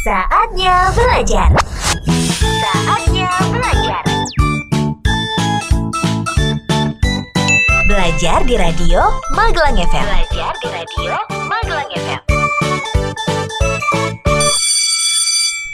Saatnya belajar. Saatnya belajar. Belajar di radio Magelang FM. Belajar di radio Magelang FM.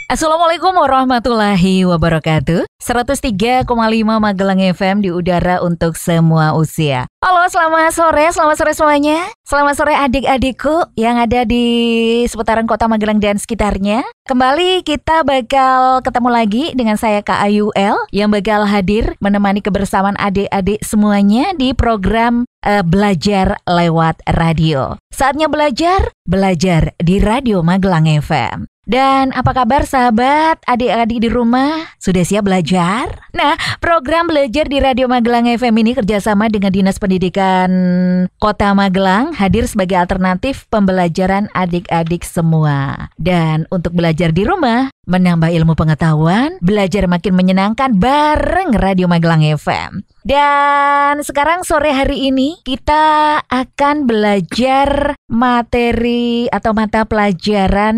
Assalamualaikum warahmatullahi wabarakatuh 103,5 Magelang FM di udara untuk semua usia Halo selamat sore, selamat sore semuanya Selamat sore adik-adikku yang ada di seputaran kota Magelang dan sekitarnya Kembali kita bakal ketemu lagi dengan saya Kak L Yang bakal hadir menemani kebersamaan adik-adik semuanya di program uh, Belajar Lewat Radio Saatnya belajar, belajar di Radio Magelang FM dan apa kabar sahabat adik-adik di rumah? Sudah siap belajar? Nah, program belajar di Radio Magelang FM ini kerjasama dengan Dinas Pendidikan Kota Magelang hadir sebagai alternatif pembelajaran adik-adik semua. Dan untuk belajar di rumah, menambah ilmu pengetahuan, belajar makin menyenangkan bareng Radio Magelang FM. Dan sekarang sore hari ini kita akan belajar materi atau mata pelajaran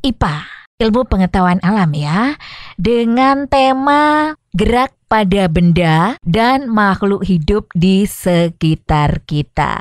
IPA, ilmu pengetahuan alam ya, dengan tema gerak pada benda dan makhluk hidup di sekitar kita.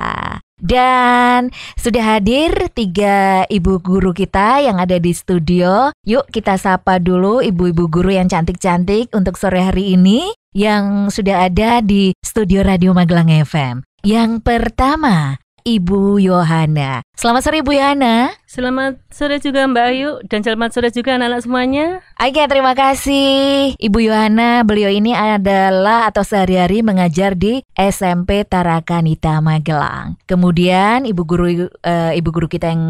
Dan sudah hadir tiga ibu guru kita yang ada di studio. Yuk kita sapa dulu ibu-ibu guru yang cantik-cantik untuk sore hari ini yang sudah ada di studio Radio Magelang FM. Yang pertama, Ibu Yohana. Selamat sore Ibu Yohana. Selamat sore juga Mbak Ayu dan selamat sore juga anak-anak semuanya. Oke, terima kasih Ibu Yohana. Beliau ini adalah atau sehari-hari mengajar di SMP Tarakanita Magelang. Kemudian ibu guru uh, ibu guru kita yang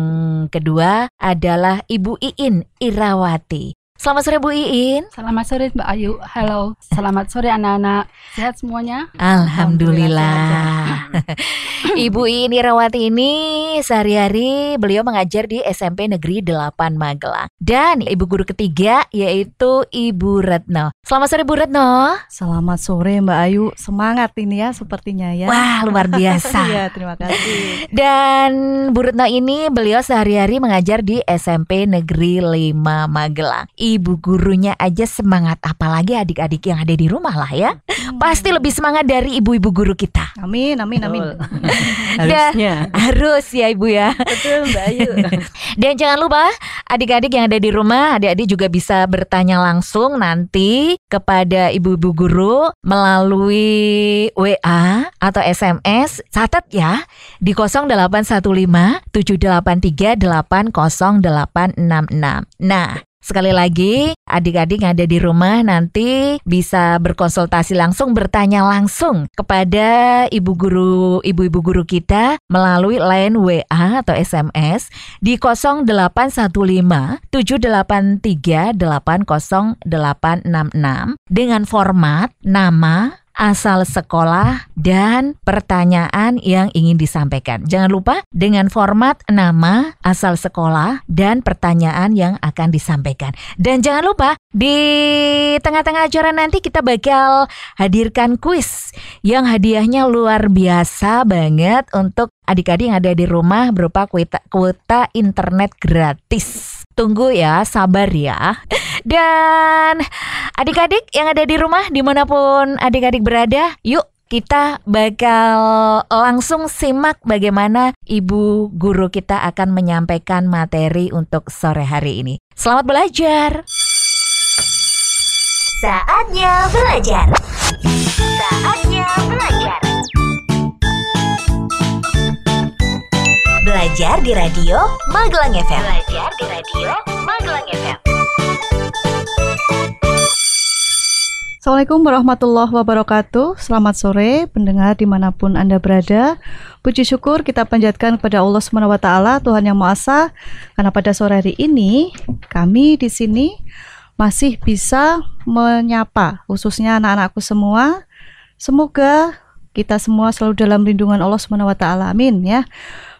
kedua adalah Ibu Iin Irawati. Selamat sore Bu Iin. Selamat sore Mbak Ayu. Halo. Selamat sore anak-anak. Sehat semuanya? Alhamdulillah. Alhamdulillah. Ibu Iin Irawati ini sehari-hari beliau mengajar di SMP Negeri 8 Magelang. Dan ibu guru ketiga yaitu Ibu Retno. Selamat sore Bu Retno. Selamat sore Mbak Ayu. Semangat ini ya sepertinya ya. Wah, luar biasa. Iya, terima kasih. Dan Bu Retno ini beliau sehari-hari mengajar di SMP Negeri 5 Magelang ibu gurunya aja semangat apalagi adik-adik yang ada di rumah lah ya hmm. pasti lebih semangat dari ibu-ibu guru kita amin amin amin harusnya harus ya ibu ya betul mbak Ayu nah, dan jangan lupa adik-adik yang ada di rumah adik-adik juga bisa bertanya langsung nanti kepada ibu-ibu guru melalui WA atau SMS catat ya di 0815 783 8086. Nah, Sekali lagi, adik-adik yang ada di rumah nanti bisa berkonsultasi langsung, bertanya langsung kepada ibu guru, ibu-ibu guru kita melalui line WA atau SMS di 0815 783 80866 dengan format nama, asal sekolah, dan pertanyaan yang ingin disampaikan. Jangan lupa dengan format nama, asal sekolah, dan pertanyaan yang akan disampaikan. Dan jangan lupa di tengah-tengah acara nanti kita bakal hadirkan kuis yang hadiahnya luar biasa banget untuk adik-adik yang ada di rumah berupa kuota, kuota internet gratis. Tunggu ya, sabar ya. Dan adik-adik yang ada di rumah dimanapun adik-adik berada, yuk kita bakal langsung simak bagaimana ibu guru kita akan menyampaikan materi untuk sore hari ini. Selamat belajar. Saatnya belajar. Saatnya belajar. Belajar di Radio Magelang FM. Belajar di Radio Magelang FM. Assalamualaikum warahmatullahi wabarakatuh Selamat sore pendengar dimanapun Anda berada Puji syukur kita panjatkan kepada Allah SWT Tuhan Yang Maha Esa Karena pada sore hari ini kami di sini masih bisa menyapa khususnya anak-anakku semua Semoga kita semua selalu dalam lindungan Allah SWT Amin ya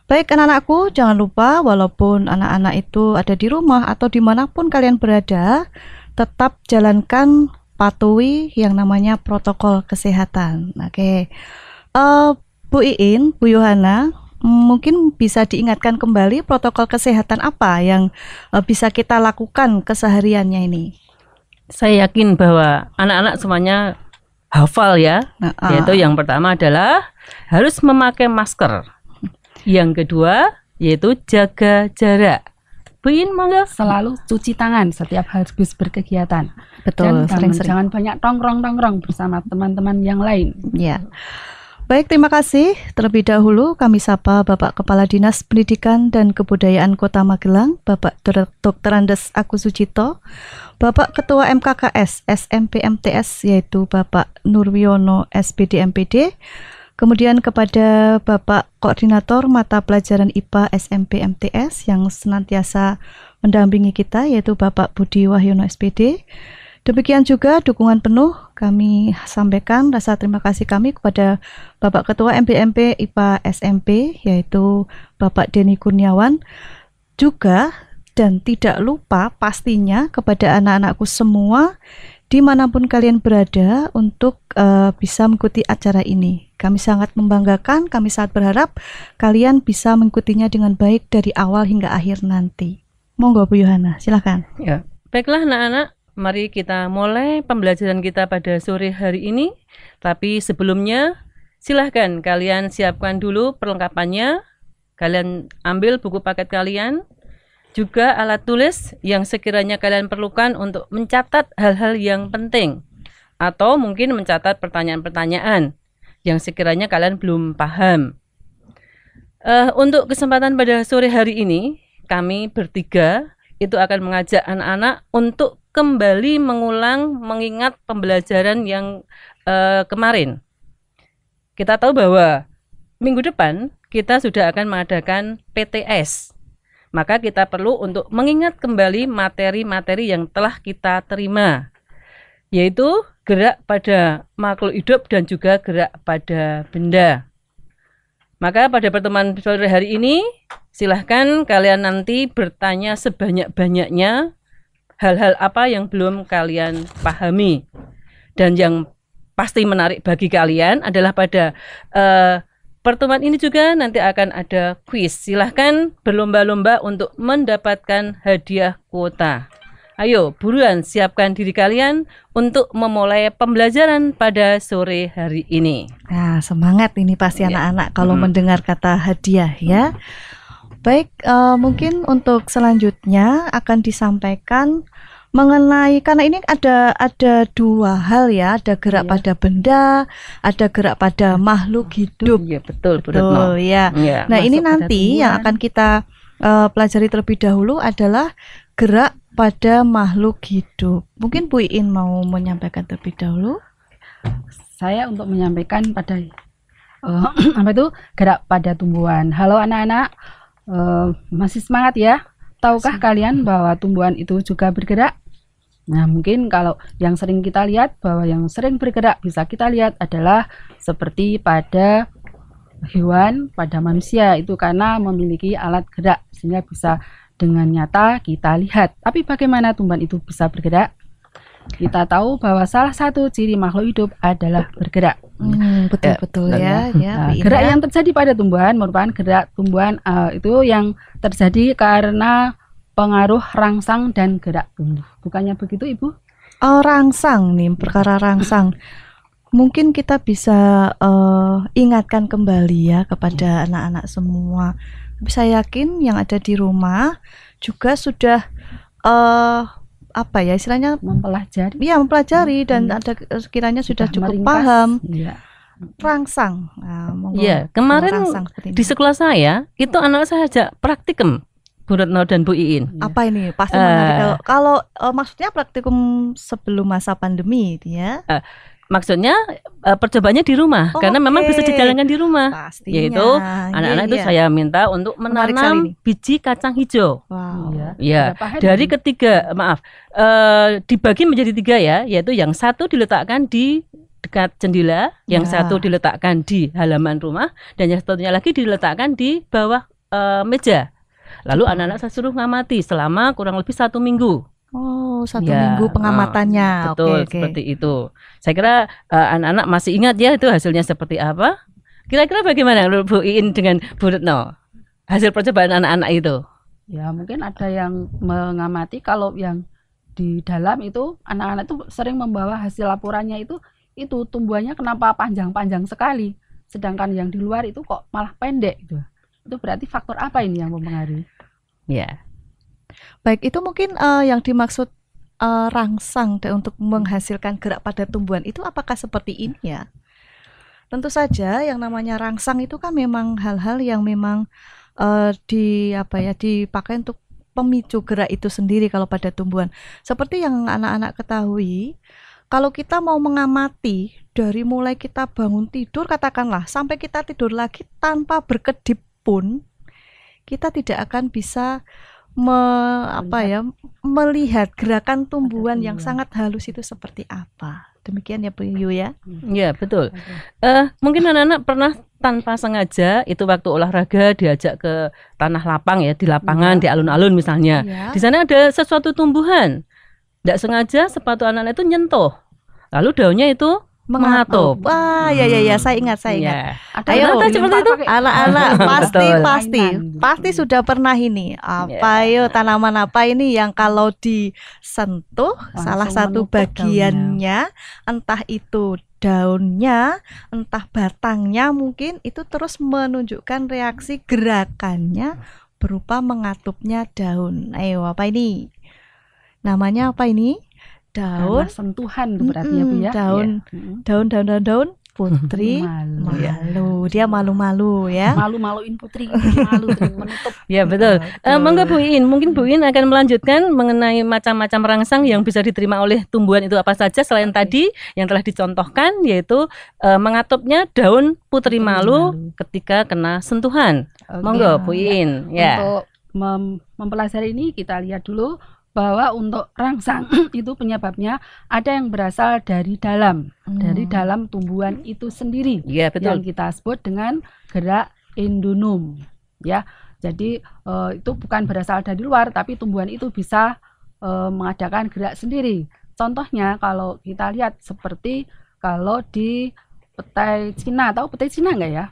Baik anak-anakku, jangan lupa walaupun anak-anak itu ada di rumah atau dimanapun kalian berada, tetap jalankan patuhi yang namanya protokol kesehatan. Oke, okay. uh, eh, Bu Iin, Bu Yohana, mm, mungkin bisa diingatkan kembali protokol kesehatan apa yang uh, bisa kita lakukan kesehariannya ini. Saya yakin bahwa anak-anak semuanya hafal ya. Nah, uh. Yaitu yang pertama adalah harus memakai masker yang kedua yaitu jaga jarak. Buin mangga selalu cuci tangan setiap habis berkegiatan. Betul. Dan sering, sering. jangan banyak tongkrong-tongkrong bersama teman-teman yang lain. Ya. Baik, terima kasih. Terlebih dahulu kami sapa Bapak Kepala Dinas Pendidikan dan Kebudayaan Kota Magelang, Bapak Dr. Andes Aku Sucito, Bapak Ketua MKKS SMP/MTS yaitu Bapak Nurwiono SPD MPD, Kemudian kepada Bapak Koordinator Mata Pelajaran IPA SMP MTS yang senantiasa mendampingi kita yaitu Bapak Budi Wahyono SPD. Demikian juga dukungan penuh kami sampaikan rasa terima kasih kami kepada Bapak Ketua MPMP IPA SMP yaitu Bapak Deni Kurniawan juga dan tidak lupa pastinya kepada anak-anakku semua dimanapun kalian berada untuk uh, bisa mengikuti acara ini. Kami sangat membanggakan, kami sangat berharap kalian bisa mengikutinya dengan baik dari awal hingga akhir nanti. Monggo Bu Yohana, silakan. Ya. Baiklah anak-anak, mari kita mulai pembelajaran kita pada sore hari ini. Tapi sebelumnya, silahkan kalian siapkan dulu perlengkapannya. Kalian ambil buku paket kalian, juga alat tulis yang sekiranya kalian perlukan untuk mencatat hal-hal yang penting atau mungkin mencatat pertanyaan-pertanyaan yang sekiranya kalian belum paham. Uh, untuk kesempatan pada sore hari ini, kami bertiga itu akan mengajak anak-anak untuk kembali mengulang mengingat pembelajaran yang uh, kemarin. Kita tahu bahwa minggu depan kita sudah akan mengadakan PTS maka kita perlu untuk mengingat kembali materi-materi yang telah kita terima, yaitu gerak pada makhluk hidup dan juga gerak pada benda. Maka pada pertemuan sore hari ini, silahkan kalian nanti bertanya sebanyak-banyaknya hal-hal apa yang belum kalian pahami. Dan yang pasti menarik bagi kalian adalah pada uh, Pertemuan ini juga nanti akan ada quiz. Silahkan berlomba-lomba untuk mendapatkan hadiah kuota. Ayo, buruan siapkan diri kalian untuk memulai pembelajaran pada sore hari ini. Nah, semangat ini pasti ya. anak-anak ya. kalau hmm. mendengar kata hadiah ya. Baik, uh, mungkin untuk selanjutnya akan disampaikan mengenai karena ini ada ada dua hal ya ada gerak iya. pada benda ada gerak pada makhluk iya, hidup ya betul betul ya, ya nah ini nanti yang akan kita uh, pelajari terlebih dahulu adalah gerak pada makhluk hidup mungkin Bu In mau menyampaikan terlebih dahulu saya untuk menyampaikan pada uh, apa itu gerak pada tumbuhan halo anak-anak uh, masih semangat ya Tahukah kalian bahwa tumbuhan itu juga bergerak? Nah, mungkin kalau yang sering kita lihat bahwa yang sering bergerak bisa kita lihat adalah seperti pada hewan, pada manusia itu karena memiliki alat gerak sehingga bisa dengan nyata kita lihat. Tapi bagaimana tumbuhan itu bisa bergerak? Kita tahu bahwa salah satu ciri makhluk hidup adalah bergerak. Hmm, betul ya, betul ya, ya. ya. Nah, gerak yang terjadi pada tumbuhan merupakan gerak tumbuhan uh, itu yang terjadi karena pengaruh rangsang dan gerak tumbuh. Bukannya begitu, Ibu? Oh, rangsang nih, perkara rangsang. Mungkin kita bisa uh, ingatkan kembali ya kepada ya. anak-anak semua. Tapi saya yakin yang ada di rumah juga sudah uh, apa ya istilahnya mempelajari iya mempelajari hmm, dan hmm. ada eh, sekiranya sudah, sudah cukup meringkas. paham ya. rangsang nah, ya kemarin rangsang di sekolah saya itu anak saya ajak praktikum Bu Retno dan Bu Iin. Iya. Apa ini? Pasti uh, Kalau, kalau eh, maksudnya praktikum sebelum masa pandemi, ya? Uh, maksudnya uh, eh, percobaannya di rumah oh, karena okay. memang bisa dijalankan di rumah Pastinya. yaitu iya, anak-anak yeah, itu yeah. saya minta untuk menanam biji kacang hijau wow. ya, dari ketiga maaf uh, dibagi menjadi tiga ya yaitu yang satu diletakkan di dekat jendela yang yeah. satu diletakkan di halaman rumah dan yang satunya lagi diletakkan di bawah uh, meja lalu anak-anak saya suruh ngamati selama kurang lebih satu minggu Oh, satu ya, minggu oh, pengamatannya. Oh, betul, okay, okay. seperti itu. Saya kira eh, anak-anak uh, masih ingat ya itu hasilnya seperti apa. Kira-kira bagaimana Bu Iin dengan Bu Retno? Hasil percobaan anak-anak itu? Ya, mungkin ada yang mengamati kalau yang di dalam itu anak-anak itu sering membawa hasil laporannya itu itu tumbuhannya kenapa panjang-panjang sekali, sedangkan yang di luar itu kok malah pendek gitu. Itu berarti faktor apa ini yang mempengaruhi? Ya. Baik, itu mungkin uh, yang dimaksud uh, rangsang dan untuk menghasilkan gerak pada tumbuhan itu apakah seperti ini ya? Tentu saja yang namanya rangsang itu kan memang hal-hal yang memang uh, di apa ya dipakai untuk pemicu gerak itu sendiri kalau pada tumbuhan. Seperti yang anak-anak ketahui, kalau kita mau mengamati dari mulai kita bangun tidur katakanlah sampai kita tidur lagi tanpa berkedip pun kita tidak akan bisa me, apa ya melihat gerakan tumbuhan yang sangat halus itu seperti apa. Demikian ya Bu Yu ya. Iya, betul. Uh, mungkin anak-anak pernah tanpa sengaja itu waktu olahraga diajak ke tanah lapang ya, di lapangan, ya. di alun-alun misalnya. Ya. Di sana ada sesuatu tumbuhan. Tidak sengaja sepatu anak-anak itu nyentuh. Lalu daunnya itu mengatup. Wah, hmm. ya ya ya, saya ingat, saya iya. ingat. Yeah. Ada Ayo, nata seperti itu. Ala-ala, pasti pasti pasti sudah pernah ini. Apa yeah. yo tanaman apa ini yang kalau disentuh Langsung salah satu bagiannya, daunnya. entah itu daunnya, entah batangnya mungkin itu terus menunjukkan reaksi gerakannya berupa mengatupnya daun. Ayo, apa ini? Namanya apa ini? daun Karena sentuhan tuh berarti mm, ya Bu ya. Daun, yeah. daun daun daun daun putri malu, malu. Ya. dia malu-malu ya. Malu-maluin putri, malu menutup. ya betul. betul. Uh, monggo Bu In, mungkin Bu In akan melanjutkan mengenai macam-macam rangsang yang bisa diterima oleh tumbuhan itu apa saja selain tadi yang telah dicontohkan yaitu uh, mengatupnya daun putri malu, malu ketika kena sentuhan. Okay. Monggo Bu In ya. ya. Untuk mem mempelajari ini kita lihat dulu bahwa untuk rangsang itu penyebabnya ada yang berasal dari dalam, hmm. dari dalam tumbuhan itu sendiri. Ya, betul. Yang kita sebut dengan gerak endonum, ya. Jadi uh, itu bukan berasal dari luar, tapi tumbuhan itu bisa uh, mengadakan gerak sendiri. Contohnya kalau kita lihat seperti kalau di petai Cina, tahu petai Cina enggak ya?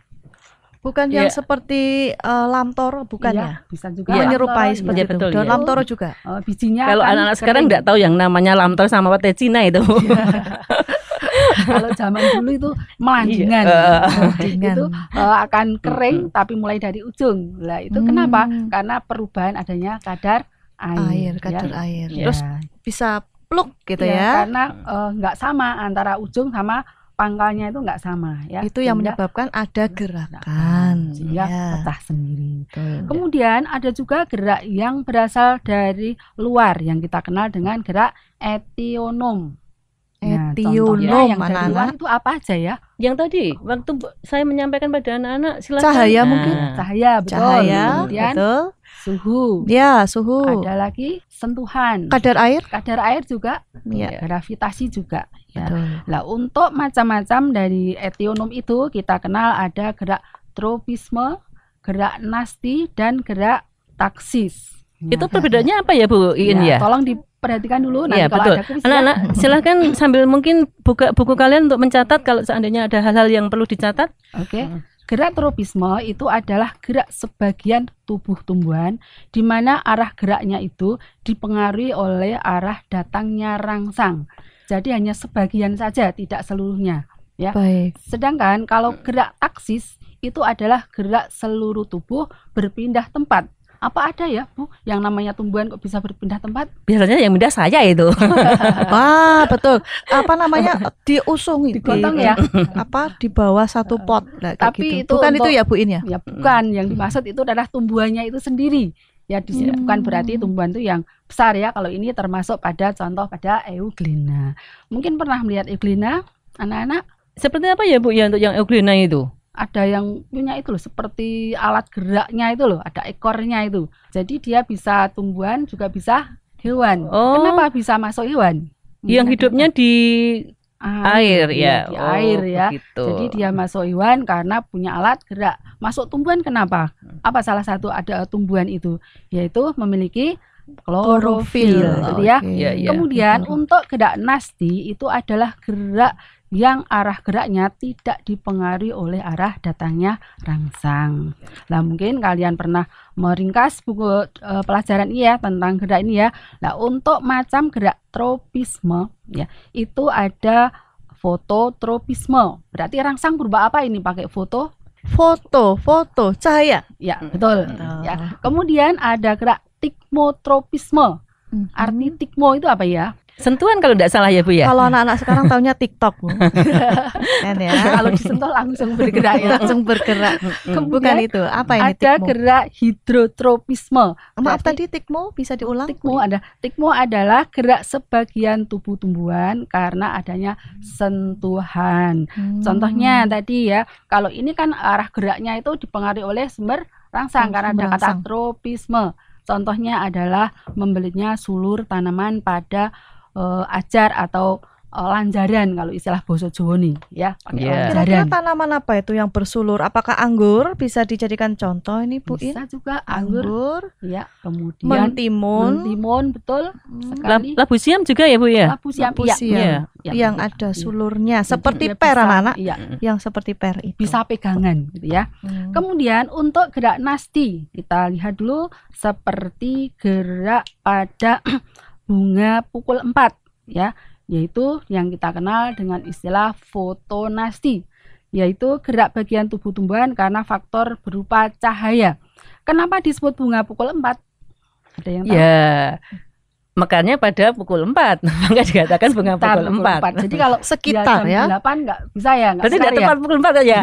Bukan yeah. yang seperti uh, eh, lamtoro bukan yeah, ya? Bisa juga. Yeah. Menyerupai yeah. seperti yeah, itu. Betul, Daun yeah. lamtoro juga. Uh, oh, bijinya Kalau anak-anak sekarang nggak tahu yang namanya lamtoro sama pate Cina itu. Iya. Kalau zaman dulu itu melanjingan. iya. Nah, melanjingan. itu uh, akan kering mm-hmm. tapi mulai dari ujung. Lah itu hmm. kenapa? Karena perubahan adanya kadar air, air ya. kadar ya. air. Yeah. Terus bisa pluk gitu ya, ya. karena eh, nggak uh, sama antara ujung sama pangkalnya itu nggak sama ya itu yang sehingga, menyebabkan ada hmm, gerakan nah, sehingga patah iya. sendiri Betul. kemudian ada juga gerak yang berasal dari luar yang kita kenal dengan gerak etionom nah, etionom nah, yang anak luar itu apa aja ya yang tadi waktu saya menyampaikan pada anak-anak silakan cahaya nah. mungkin cahaya betul cahaya, kemudian betul suhu. Ya, suhu. Ada lagi sentuhan. Kadar air? Kadar air juga. Ya. Iya, gravitasi juga. Ya. Betul. Nah, untuk macam-macam dari etionum itu kita kenal ada gerak tropisme, gerak nasti dan gerak taksis. Itu nah, perbedaannya nah. apa ya Bu Iin ya? ya? Tolong diperhatikan dulu. Nanti ya betul. Anak-anak silahkan sambil mungkin buka buku kalian untuk mencatat kalau seandainya ada hal-hal yang perlu dicatat. Oke. Okay. Hmm. Gerak tropisme itu adalah gerak sebagian tubuh tumbuhan di mana arah geraknya itu dipengaruhi oleh arah datangnya rangsang. Jadi hanya sebagian saja, tidak seluruhnya. Ya. Baik. Sedangkan kalau gerak taksis itu adalah gerak seluruh tubuh berpindah tempat apa ada ya bu yang namanya tumbuhan kok bisa berpindah tempat biasanya yang pindah saya itu wah betul apa namanya diusung digotong di, ya apa di bawah satu pot nah, tapi gitu. itu bukan itu ya bu ini? ya ya bukan yang dimaksud itu adalah tumbuhannya itu sendiri ya di sini hmm. bukan berarti tumbuhan itu yang besar ya kalau ini termasuk pada contoh pada euglena mungkin pernah melihat euglena anak-anak seperti apa ya bu ya untuk yang euglena itu ada yang punya itu loh seperti alat geraknya itu loh ada ekornya itu jadi dia bisa tumbuhan juga bisa hewan oh. kenapa bisa masuk hewan yang Mungkin nah, hidupnya itu. Ah, ya. di air, air ya di oh, air ya begitu. jadi dia masuk hewan karena punya alat gerak masuk tumbuhan kenapa apa salah satu ada tumbuhan itu yaitu memiliki klorofil, klorofil. Gitu ya. Okay. Iya, iya. Kemudian iya. untuk gerak nasti itu adalah gerak yang arah geraknya tidak dipengaruhi oleh arah datangnya rangsang. Nah, mungkin kalian pernah meringkas buku e, pelajaran ini ya tentang gerak ini ya. Nah, untuk macam gerak tropisme ya, itu ada fototropisme. Berarti rangsang berubah apa ini pakai foto? Foto, foto, cahaya. Ya, betul. Hmm. Ya. Kemudian ada gerak tikmotropisme. -hmm. Arti tikmo itu apa ya? Sentuhan kalau tidak salah ya Bu ya. Kalau anak-anak sekarang taunya TikTok Bu. kan ya. Kalau disentuh langsung bergerak ya. langsung bergerak. Kemudian Bukan itu. Apa ini ada tikmo? gerak hidrotropisme. Maaf Berarti, tadi tikmo bisa diulang? Tikmo ada. Tikmo adalah gerak sebagian tubuh tumbuhan karena adanya sentuhan. Hmm. Contohnya tadi ya, kalau ini kan arah geraknya itu dipengaruhi oleh sumber rangsang hmm, karena ada kata tropisme. Contohnya adalah membelinya sulur tanaman pada uh, ajar atau uh, lanjaran kalau istilah boso jowo nih ya pakai yeah. Kira-kira tanaman apa itu yang bersulur? Apakah anggur bisa dijadikan contoh ini Bu In? Bisa juga anggur. anggur. Ya, kemudian mentimun. Mentimun betul hmm. sekali. Labu siam juga ya Bu ya? Labu siam, iya. Labu siam. Ya. Ya. yang ya. ada iya. sulurnya ya. seperti ya, per anak-anak. Ya. Yang seperti per itu. Bisa pegangan gitu ya. Hmm. Kemudian untuk gerak nasti kita lihat dulu seperti gerak pada bunga pukul 4 ya, yaitu yang kita kenal dengan istilah fotonasti, yaitu gerak bagian tubuh tumbuhan karena faktor berupa cahaya. Kenapa disebut bunga pukul 4? Ada yang tahu? Ya, mekarnya pada pukul 4 maka dikatakan bunga sekitar pukul 4. 4 jadi kalau ya, sekitar ya, jam ya 8 gak bisa ya gak Berarti gak ya? tepat ya. pukul 4 aja iya.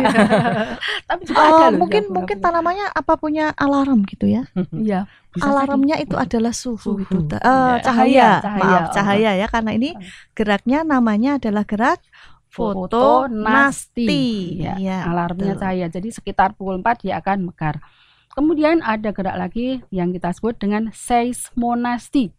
tapi juga oh, ada mungkin loh, mungkin tanamannya apa punya alarm gitu ya iya bisa alarmnya jadi. itu adalah suhu, suhu. itu uh, ya. cahaya, cahaya maaf cahaya ya karena ini iya. geraknya namanya adalah gerak fotonasti. ya, ya alarmnya betul. cahaya jadi sekitar pukul 4 dia akan mekar kemudian ada gerak lagi yang kita sebut dengan seismonasti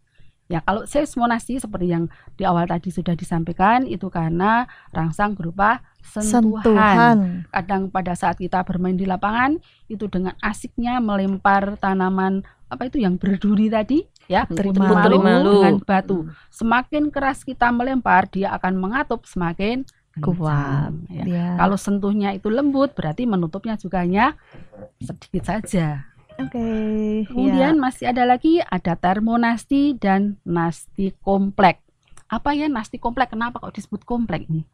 Ya, kalau seismonasi seperti yang di awal tadi sudah disampaikan itu karena rangsang berupa sentuhan. sentuhan. Kadang pada saat kita bermain di lapangan itu dengan asiknya melempar tanaman apa itu yang berduri tadi ya, terima malu, malu dengan batu. Hmm. Semakin keras kita melempar, dia akan mengatup semakin kuat. Ya. Ya. Kalau sentuhnya itu lembut, berarti menutupnya juga hanya sedikit saja. Oke. Okay, Kemudian ya. masih ada lagi ada termonasti dan nasti komplek. Apa ya nasti komplek? Kenapa kok disebut komplek ini?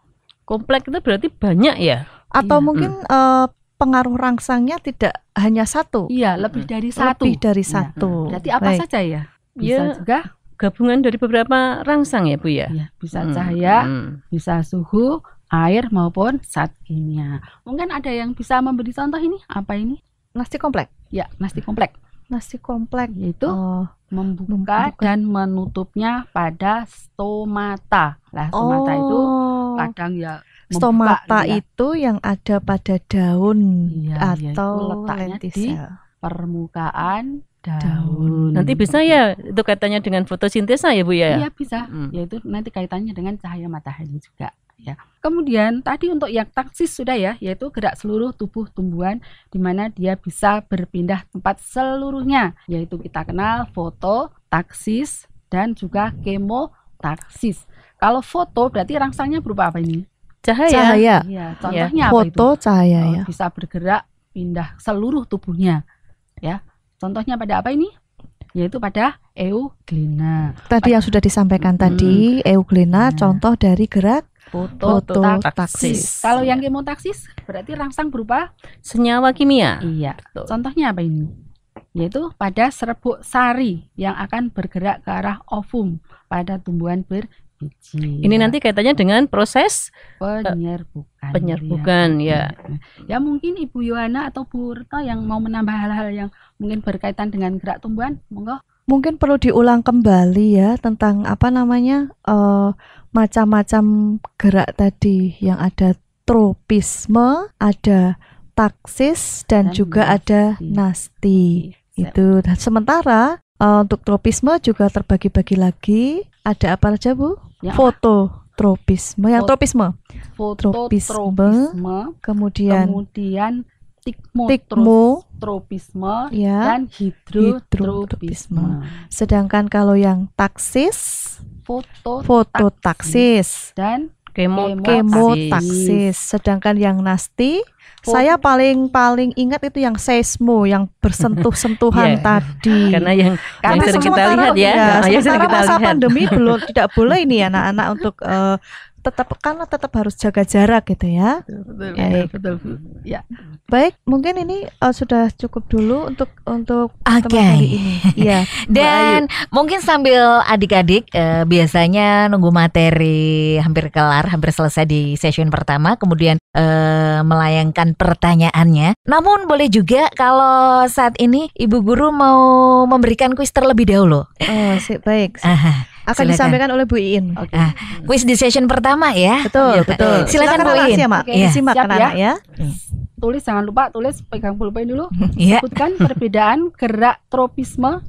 Komplek itu berarti banyak ya? Atau iya. mungkin mm. uh, pengaruh rangsangnya tidak hanya satu? Iya, lebih mm. dari satu. Lebih dari iya. satu. Ya. Berarti apa Baik. saja ya? Bisa ya. juga gabungan dari beberapa rangsang ya, Bu ya? ya bisa hmm. cahaya, hmm. bisa suhu, air maupun zat kimia. Mungkin ada yang bisa memberi contoh ini? Apa ini? nasi komplek. Ya, nasi komplek. Nasi komplek itu oh, membuka, membuka dan menutupnya pada stomata. Lah, stomata oh. itu kadang ya stomata gitu ya. itu yang ada pada daun iya, iya, ya, atau ya, letaknya lentisel. di permukaan daun. daun. Nanti bisa ya itu kaitannya dengan fotosintesa ya Bu ya? Iya bisa. Hmm. Yaitu nanti kaitannya dengan cahaya matahari juga ya. Kemudian tadi untuk yang taksis sudah ya, yaitu gerak seluruh tubuh tumbuhan di mana dia bisa berpindah tempat seluruhnya, yaitu kita kenal foto, taksis, dan juga kemo taksis. Kalau foto berarti rangsangnya berupa apa ini? Cahaya. Cahaya. Iya, iya. contohnya ya. apa foto, itu? cahaya oh, ya. Bisa bergerak pindah seluruh tubuhnya. Ya. Contohnya pada apa ini? yaitu pada euglena. Tadi pada, yang sudah disampaikan hmm, tadi euglena nah, contoh dari gerak Foto, foto taksis. Kalau yang kemotaksis berarti rangsang berupa senyawa kimia. Iya. Betul. Contohnya apa ini? Yaitu pada serbuk sari yang akan bergerak ke arah ovum pada tumbuhan berbiji. Ini nanti kaitannya dengan proses eh, penyerbukan. Penyerbukan ya. Ya, ya mungkin Ibu Yohana atau Bu yang mau menambah hal-hal yang mungkin berkaitan dengan gerak tumbuhan, monggo mungkin perlu diulang kembali ya tentang apa namanya uh, macam-macam gerak tadi yang ada tropisme, ada taksis dan, dan juga nasti. ada nasti. Itu. Dan sementara uh, untuk tropisme juga terbagi-bagi lagi. Ada apa saja bu? Ya. Foto tropisme, yang tropisme, foto tropisme, kemudian, kemudian tikmo tropisme ya, dan hidrotropisme. Sedangkan kalau yang taksis fototaksis, fototaksis dan kemotaksis. kemotaksis. Sedangkan yang nasti Foto. saya paling paling ingat itu yang seismo yang bersentuh-sentuhan yeah. tadi. Karena yang Karena yang sering kita lihat ya, ya yang sering kita masa lihat. pandemi belum tidak boleh ini anak-anak untuk uh, tetap karena tetap harus jaga jarak gitu ya. Betul, betul, ya, betul, betul, betul. ya. Baik, mungkin ini uh, sudah cukup dulu untuk untuk okay. teman kali ini. Iya. Dan mungkin sambil adik-adik uh, biasanya nunggu materi hampir kelar, hampir selesai di session pertama, kemudian uh, melayangkan pertanyaannya. Namun boleh juga kalau saat ini Ibu guru mau memberikan kuis terlebih dahulu. Oh, baik akan Silakan. disampaikan oleh Bu Iin. Okay. Nah, quiz di session pertama ya. Betul, ya, betul. Silakan, Silakan Bu Iin. Iya. Ya, Mak. Okay. Ya. Simak Siap, anak ya. ya. Tulis jangan lupa tulis pegang pulpen dulu. yeah. Sebutkan perbedaan gerak tropisme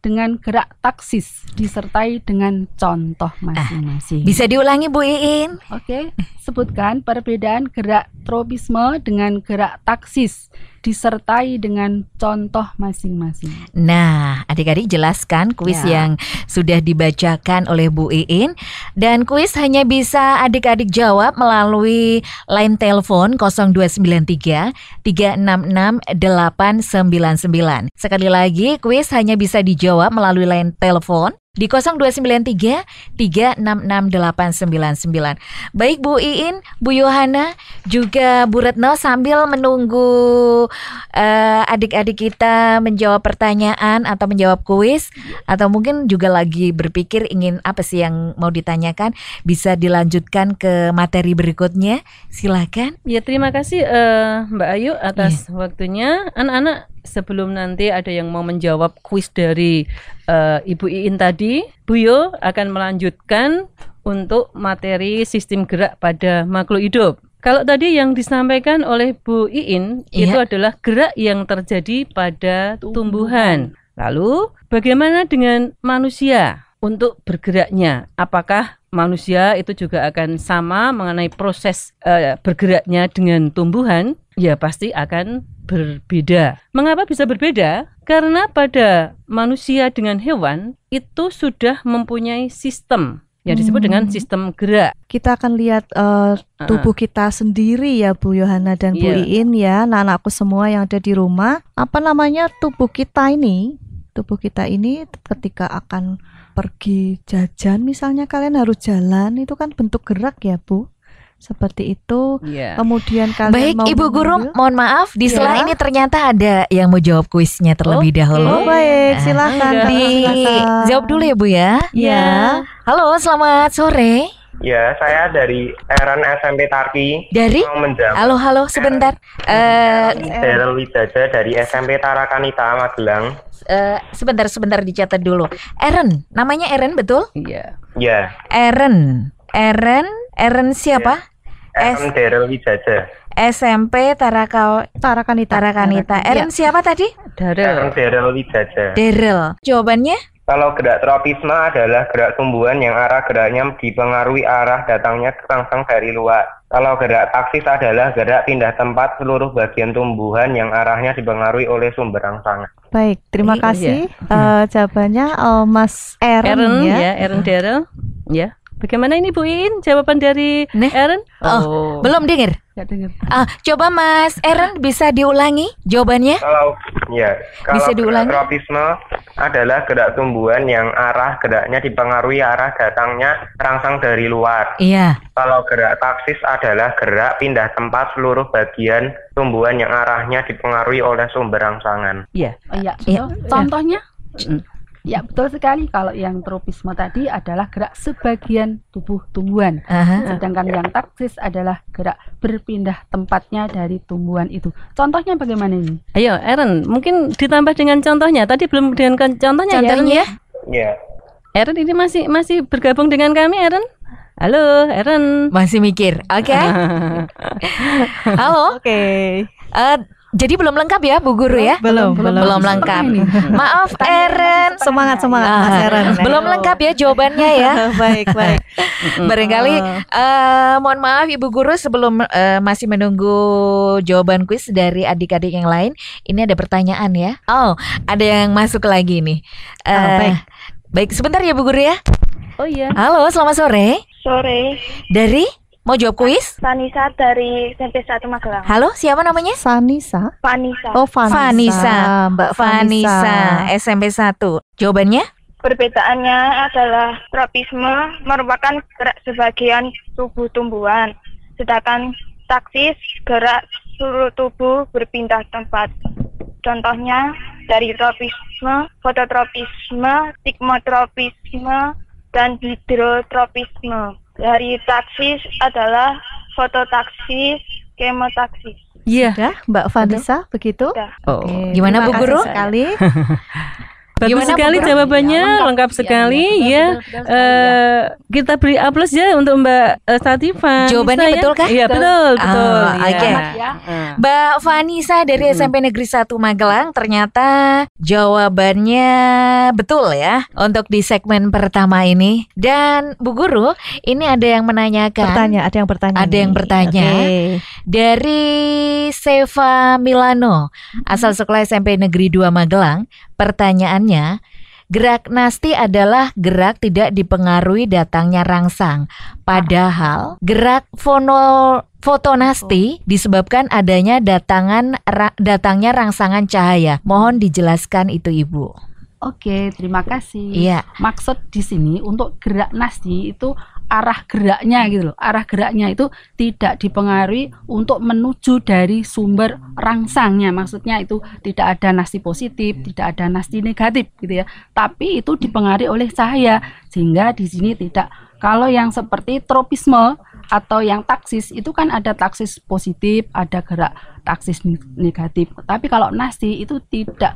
dengan gerak taksis disertai dengan contoh ah, masing-masing. Ah, bisa diulangi Bu Iin? Oke, okay. sebutkan perbedaan gerak tropisme dengan gerak taksis disertai dengan contoh masing-masing. Nah, adik-adik jelaskan kuis ya. yang sudah dibacakan oleh Bu Iin dan kuis hanya bisa adik-adik jawab melalui line telepon 0293 366 899. Sekali lagi, kuis hanya bisa dijawab melalui line telepon di 0293 366899. Baik Bu Iin, Bu Yohana, juga Bu Retno sambil menunggu eh, adik-adik uh, kita menjawab pertanyaan atau menjawab kuis atau mungkin juga lagi berpikir ingin apa sih yang mau ditanyakan bisa dilanjutkan ke materi berikutnya. Silakan. Ya terima kasih uh, Mbak Ayu atas yeah. waktunya. Anak-anak sebelum nanti ada yang mau menjawab kuis dari uh, Ibu Iin tadi, Bu Buyo akan melanjutkan untuk materi sistem gerak pada makhluk hidup. Kalau tadi yang disampaikan oleh Bu Iin iya. itu adalah gerak yang terjadi pada tumbuhan. Lalu bagaimana dengan manusia untuk bergeraknya? Apakah manusia itu juga akan sama mengenai proses uh, bergeraknya dengan tumbuhan? Ya pasti akan berbeda. Mengapa bisa berbeda? Karena pada manusia dengan hewan itu sudah mempunyai sistem yang disebut hmm. dengan sistem gerak. Kita akan lihat uh, tubuh uh-huh. kita sendiri ya Bu Yohana dan yeah. Bu iya. Iin ya, anak-anakku semua yang ada di rumah. Apa namanya tubuh kita ini? Tubuh kita ini ketika akan pergi jajan misalnya kalian harus jalan itu kan bentuk gerak ya Bu seperti itu. Yeah. Kemudian kalian Baik, mau Ibu Guru, mengambil? mohon maaf di sela yeah. Iya. ini ternyata ada yang mau jawab kuisnya terlebih okay. dahulu. Oh, baik, silakan. Nah, di jawab dulu ya, Bu ya. Ya. Yeah. Halo, selamat sore. Ya, saya dari eren SMP Tarki. Dari? Halo, halo, sebentar. Eh, Widaja dari SMP Tarakanita, Magelang. Eh, sebentar, sebentar dicatat dulu. Eren, namanya Eren betul? Iya. Iya. Eren, Eren, Eren siapa? Ya. S kan Daryl Wijaja. SMP Tarakau Tarakanita. Tarakanita. Iya. Erin ya. siapa tadi? Daryl. Kan Daryl Wijaja. Daryl. Jawabannya? Kalau gerak tropisme adalah gerak tumbuhan yang arah geraknya dipengaruhi arah datangnya kerangsang dari luar. Kalau gerak taksis adalah gerak pindah tempat seluruh bagian tumbuhan yang arahnya dipengaruhi oleh sumber rangsangan. Baik, terima Ini, iya. kasih. Iya. Uh, jawabannya uh, Mas Eren, Eren ya. ya Daryl. Ya. Bagaimana ini Bu Iin jawaban dari Nih. Aaron? Oh, oh. belum dengar. Ah, coba Mas Aaron bisa diulangi jawabannya? Kalau ya, kalau bisa diulangi. tropisme adalah gerak tumbuhan yang arah geraknya dipengaruhi arah datangnya rangsang dari luar. Iya. Kalau gerak taksis adalah gerak pindah tempat seluruh bagian tumbuhan yang arahnya dipengaruhi oleh sumber rangsangan. Iya. iya. iya. Contohnya? Mm. Ya betul sekali kalau yang tropisme tadi adalah gerak sebagian tubuh tumbuhan, uh-huh. sedangkan yang taksis adalah gerak berpindah tempatnya dari tumbuhan itu. Contohnya bagaimana ini? Ayo, Aaron, mungkin ditambah dengan contohnya. Tadi belum dengan contohnya, contohnya. ya? ya? Iya. Aaron ini masih masih bergabung dengan kami, Aaron. Halo, Aaron. Masih mikir. Oke. Okay. Halo. Oke. Okay. Uh, eh, jadi belum lengkap ya Bu Guru ya? Belum, belum, belum, belum lengkap. Maaf Eren, semangat semangat nah, Mas Eren. Belum lengkap ya jawabannya ya. baik, baik. Barangkali uh, mohon maaf Ibu Guru sebelum uh, masih menunggu jawaban kuis dari adik-adik yang lain, ini ada pertanyaan ya. Oh, ada yang masuk lagi nih. Uh, oh, baik. Baik, sebentar ya Bu Guru ya. Oh iya. Halo, selamat sore. Sore. Dari Mau jawab kuis? Vanessa dari SMP 1 Magelang. Halo, siapa namanya? Vanessa. Vanessa. Oh, Vanessa. Vanessa. Mbak Vanessa, SMP 1. Jawabannya? Perbedaannya adalah tropisme merupakan gerak sebagian tubuh tumbuhan, sedangkan taksis gerak seluruh tubuh berpindah tempat. Contohnya dari tropisme, fototropisme, stigmotropisme, dan hidrotropisme dari taksi adalah foto taksi, kemo taksi. Iya, yeah. Mbak Vanessa begitu. Oh, okay. gimana Bu Guru? Sekali. Bagus Gimana sekali jawabannya, ya, lengkap, iya, sekali ya. ya. Uh, kita beri aplaus ya untuk Mbak uh, eh, Sativa. Jawabannya Bisa, ya? betul kah? Iya, betul, betul. Oh, Oke. Okay. Ya. Hmm. Mbak Vanisa dari hmm. SMP Negeri 1 Magelang ternyata jawabannya betul ya untuk di segmen pertama ini. Dan Bu Guru, ini ada yang menanyakan. Bertanya, ada yang bertanya. Ada yang bertanya. Okay. Dari Seva Milano, asal sekolah SMP Negeri 2 Magelang, Pertanyaannya, gerak nasti adalah gerak tidak dipengaruhi datangnya rangsang. Padahal gerak fono Fotonasti disebabkan adanya datangan ra, datangnya rangsangan cahaya. Mohon dijelaskan itu, Ibu. Oke, terima kasih. Iya. Maksud di sini untuk gerak nasti itu arah geraknya gitu loh arah geraknya itu tidak dipengaruhi untuk menuju dari sumber rangsangnya maksudnya itu tidak ada nasi positif iya. tidak ada nasi negatif gitu ya tapi itu dipengaruhi oleh cahaya sehingga di sini tidak kalau yang seperti tropisme atau yang taksis itu kan ada taksis positif ada gerak taksis negatif tapi kalau nasi itu tidak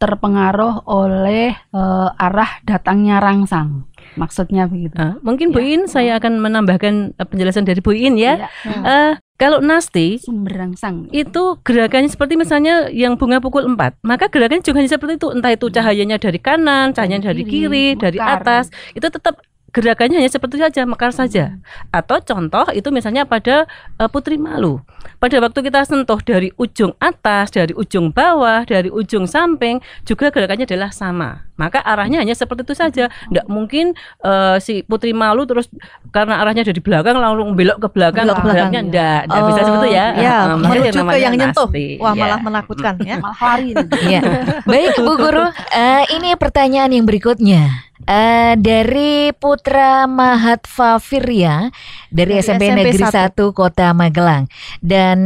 terpengaruh oleh e, arah datangnya rangsang maksudnya begitu. Uh, mungkin ya. Bu In saya akan menambahkan eh, penjelasan dari Bu In ya. ya. Uh, kalau nasti sumberlangsang itu gerakannya seperti misalnya yang bunga pukul 4 maka gerakannya juga seperti itu entah itu cahayanya dari kanan cahayanya dari, kiri, dari atas itu tetap gerakannya hanya seperti saja mekar saja hmm. atau contoh itu misalnya pada uh, putri malu pada waktu kita sentuh dari ujung atas dari ujung bawah dari ujung samping juga gerakannya adalah sama maka arahnya hanya seperti itu saja tidak mungkin uh, si putri malu terus karena arahnya dari belakang lalu belok ke belakang belok ke belakangnya tidak ya. tidak bisa oh, seperti itu ya, ya uh, menuju ke yang nyentuh wah iya. malah menakutkan ya malah lari ya. baik bu guru uh, ini pertanyaan yang berikutnya Eh, dari Putra Mahat Firya dari, dari SMP, SMP Negeri 1. Kota Magelang. Dan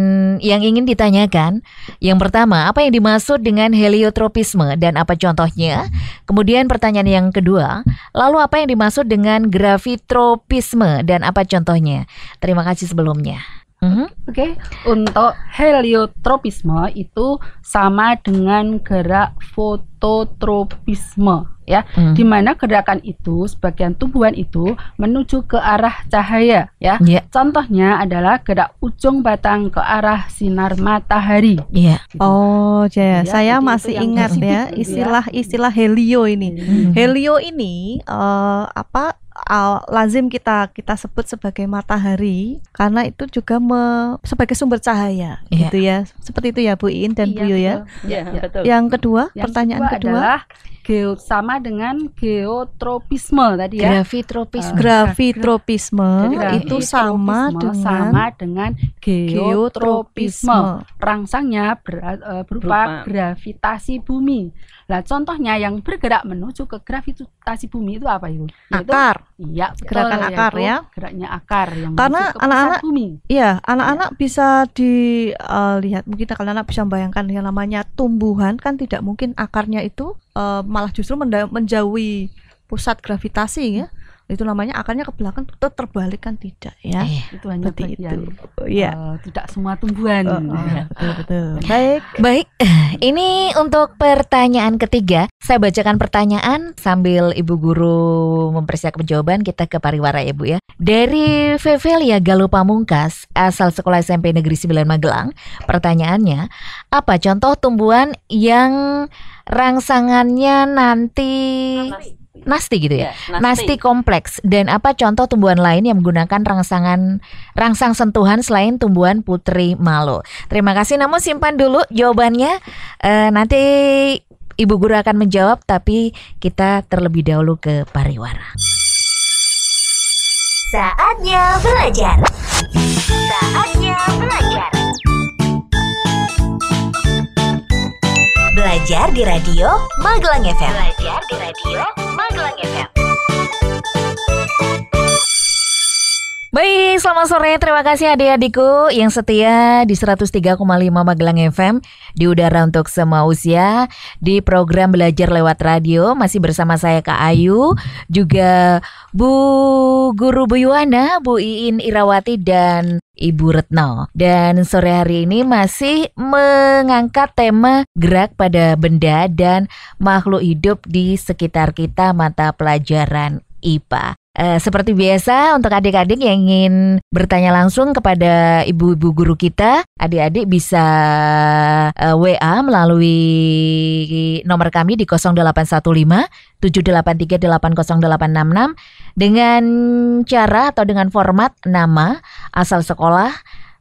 yang ingin ditanyakan, yang pertama, apa yang dimaksud dengan heliotropisme dan apa contohnya? Kemudian pertanyaan yang kedua, lalu apa yang dimaksud dengan gravitropisme dan apa contohnya? Terima kasih sebelumnya. Mhm. Oke, okay. untuk heliotropisme itu sama dengan gerak fototropisme ya hmm. di mana gerakan itu sebagian tumbuhan itu menuju ke arah cahaya ya yeah. contohnya adalah gerak ujung batang ke arah sinar matahari yeah. gitu. oh jaya ya, iya, saya masih ingat ya, gitu ya istilah istilah helio ini hmm. helio ini uh, apa uh, lazim kita kita sebut sebagai matahari karena itu juga me, sebagai sumber cahaya yeah. gitu ya seperti itu ya Bu In dan iya, Bu Yo ya, iya, ya. yang kedua yang pertanyaan kedua, kedua adalah sama sama dengan geotropisme tadi ya. Gravitropisme. Uh, gravitropisme itu sama dengan sama dengan geotropisme. geotropisme. Rangsangnya ber, uh, berupa, berupa gravitasi bumi. Nah, contohnya yang bergerak menuju ke gravitasi bumi itu apa itu? akar. Iya, betul, gerakan akar ya. Geraknya akar yang Karena anak-anak bumi. Iya, anak-anak ya. bisa dilihat eh, uh, mungkin kalau anak bisa membayangkan yang namanya tumbuhan kan tidak mungkin akarnya itu uh, malah justru menjauhi pusat gravitasi ya itu namanya akarnya ke belakang tetap terbalik kan tidak ya eh, itu hanya bagian itu ya uh, tidak semua tumbuhan oh, oh, ya, betul betul baik baik eh, ini untuk pertanyaan ketiga saya bacakan pertanyaan sambil ibu guru mempersiapkan jawaban kita ke pariwara ya bu ya dari Fevelia Galupamungkas Mungkas asal sekolah SMP Negeri 9 Magelang pertanyaannya apa contoh tumbuhan yang rangsangannya nanti Nanas. Nasti gitu ya. ya nasti. nasti kompleks dan apa contoh tumbuhan lain yang menggunakan rangsangan rangsang sentuhan selain tumbuhan putri malu. Terima kasih namun simpan dulu jawabannya e, nanti Ibu guru akan menjawab tapi kita terlebih dahulu ke pariwara. Saatnya belajar. Saatnya belajar. Belajar di Radio Magelang FM. Belajar di Radio Magelang FM. Baik, selamat sore. Terima kasih adik-adikku yang setia di 103,5 Magelang FM di udara untuk semua usia di program Belajar Lewat Radio masih bersama saya Kak Ayu, juga Bu Guru Bu Yuwana, Bu Iin Irawati dan Ibu Retno. Dan sore hari ini masih mengangkat tema gerak pada benda dan makhluk hidup di sekitar kita mata pelajaran IPA. Uh, seperti biasa untuk adik-adik yang ingin bertanya langsung kepada ibu-ibu guru kita, adik-adik bisa uh, eh, WA melalui nomor kami di 0815 783 dengan cara atau dengan format nama, asal sekolah,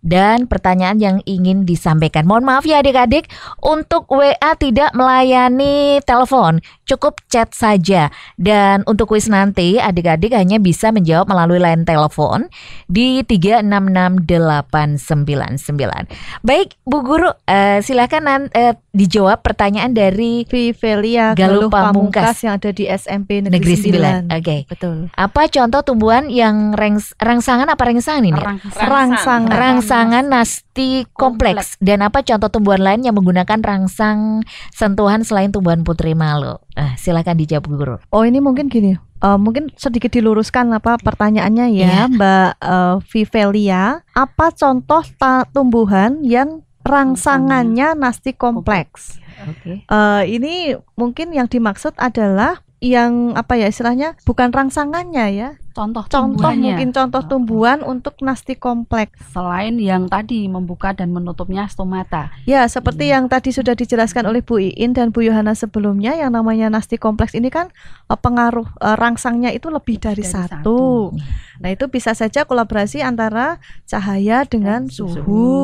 dan pertanyaan yang ingin disampaikan. Mohon maaf ya adik-adik, untuk WA tidak melayani telepon, cukup chat saja. Dan untuk kuis nanti, adik-adik hanya bisa menjawab melalui lain telepon di 366899. Baik, Bu Guru, uh, silakan uh, dijawab pertanyaan dari Vivelia Galuh Pamungkas yang ada di SMP Negeri, Negeri 9. 9. Oke. Okay. Betul. Apa contoh tumbuhan yang rangsangan apa rangsangan ini? Rangsangan. Rangsangan. rangsangan rangsangan nasti kompleks. kompleks. Dan apa contoh tumbuhan lain yang menggunakan rangsang sentuhan selain tumbuhan putri malu? Ah, silakan dijawab guru. Oh ini mungkin gini. Uh, mungkin sedikit diluruskan apa pertanyaannya ya, yeah. Mbak uh, Vivelia. Apa contoh tumbuhan yang rangsangannya nasti kompleks? Iya, okay. Uh, eh, ini mungkin yang dimaksud adalah yang apa ya istilahnya bukan rangsangannya ya Contoh contoh mungkin contoh nah. tumbuhan untuk nasti kompleks selain yang tadi membuka dan menutupnya stomata. Ya, seperti ini. Hmm. yang tadi sudah dijelaskan oleh Bu Iin dan Bu Yohana sebelumnya yang namanya nasti kompleks ini kan eh, pengaruh eh, rangsangnya itu lebih dari, dari satu. satu. Nah, itu bisa saja kolaborasi antara cahaya dengan eh, suhu. suhu.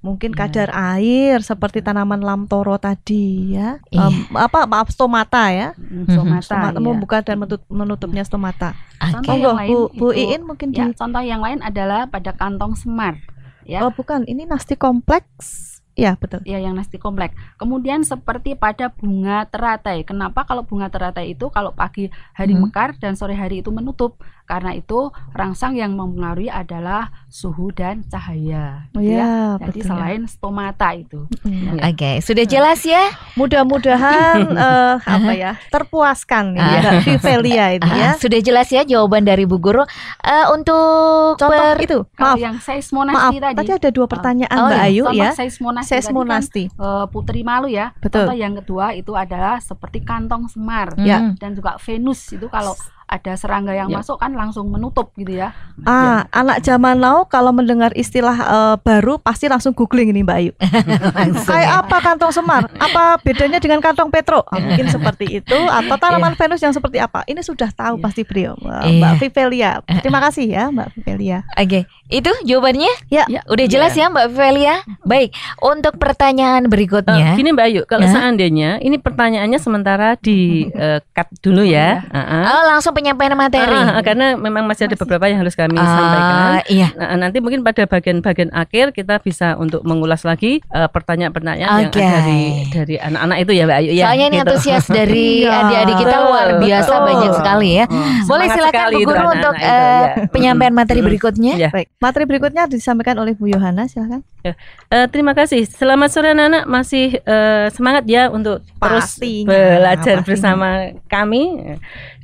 Mungkin ya. kadar air seperti iya. tanaman lamtoro tadi ya. Iya. Um, apa maaf stomata ya. Mm-hmm. Stomata, stomata iya. membuka dan menutupnya mm-hmm. stomata. Okay. Contoh yang lain Bu, Bu itu, Iin mungkin ya, di... contoh yang lain adalah pada kantong semar ya. Oh, bukan, ini nasti kompleks. ya betul. ya yang nasti kompleks. Kemudian seperti pada bunga teratai. Kenapa kalau bunga teratai itu kalau pagi hari hmm. mekar dan sore hari itu menutup karena itu rangsang yang mempengaruhi adalah suhu dan cahaya. Gitu ya, ya. Jadi ya. selain stomata itu. Ya. Oke, okay. sudah jelas ya. Mudah-mudahan uh, apa ya terpuaskan ya ah. Velia itu ah, ya. Sudah jelas ya jawaban dari Bu Guru. Uh, untuk contoh per... itu, maaf. Yang seismonasti maaf, tadi. Tadi ada dua ah. pertanyaan oh, Mbak iya. Ayu ya. Seismonasti. Kan, seismonasti. Kan, uh, putri malu ya. Betul. Contoh yang kedua itu adalah seperti kantong semar ya. dan juga Venus itu kalau ada serangga yang yeah. masuk kan langsung menutup gitu ya. Ah, yeah. anak zaman now kalau mendengar istilah uh, baru pasti langsung googling ini Mbak Ayu. Kayak ya. apa kantong semar? Apa bedanya dengan kantong petro? Oh, mungkin seperti itu atau tanaman yeah. Venus yang seperti apa? Ini sudah tahu yeah. pasti beliau. Eh, iya. Mbak Vivelia. Eh, Terima kasih ya Mbak Vivelia. Oke. Okay. Itu jawabannya? Ya. ya. Udah jelas ya, ya Mbak Velia? Baik, untuk pertanyaan berikutnya. Uh, gini Mbak Ayu, kalau ya? seandainya ini pertanyaannya sementara di uh, cut dulu ya. Uh iya. -huh. Oh, langsung penyampaian materi. Uh, karena memang masih ada beberapa yang harus kami uh, sampaikan. Iya. Nah, nanti mungkin pada bagian-bagian akhir kita bisa untuk mengulas lagi eh, pertanyaan-pertanyaan uh, okay. yang dari dari anak-anak itu ya Mbak Ayu ya. Soalnya ini gitu. antusias dari iya, adik-adik kita luar biasa betul. banyak sekali ya. Hmm. Boleh silakan Bu Guru untuk uh, ya. penyampaian materi hmm. berikutnya. Ya. Baik. Materi berikutnya disampaikan oleh Bu Yohana, silakan. Ya. Uh, terima kasih. Selamat sore anak-anak. Masih uh, semangat ya untuk Pastinya. terus belajar Pastinya. bersama kami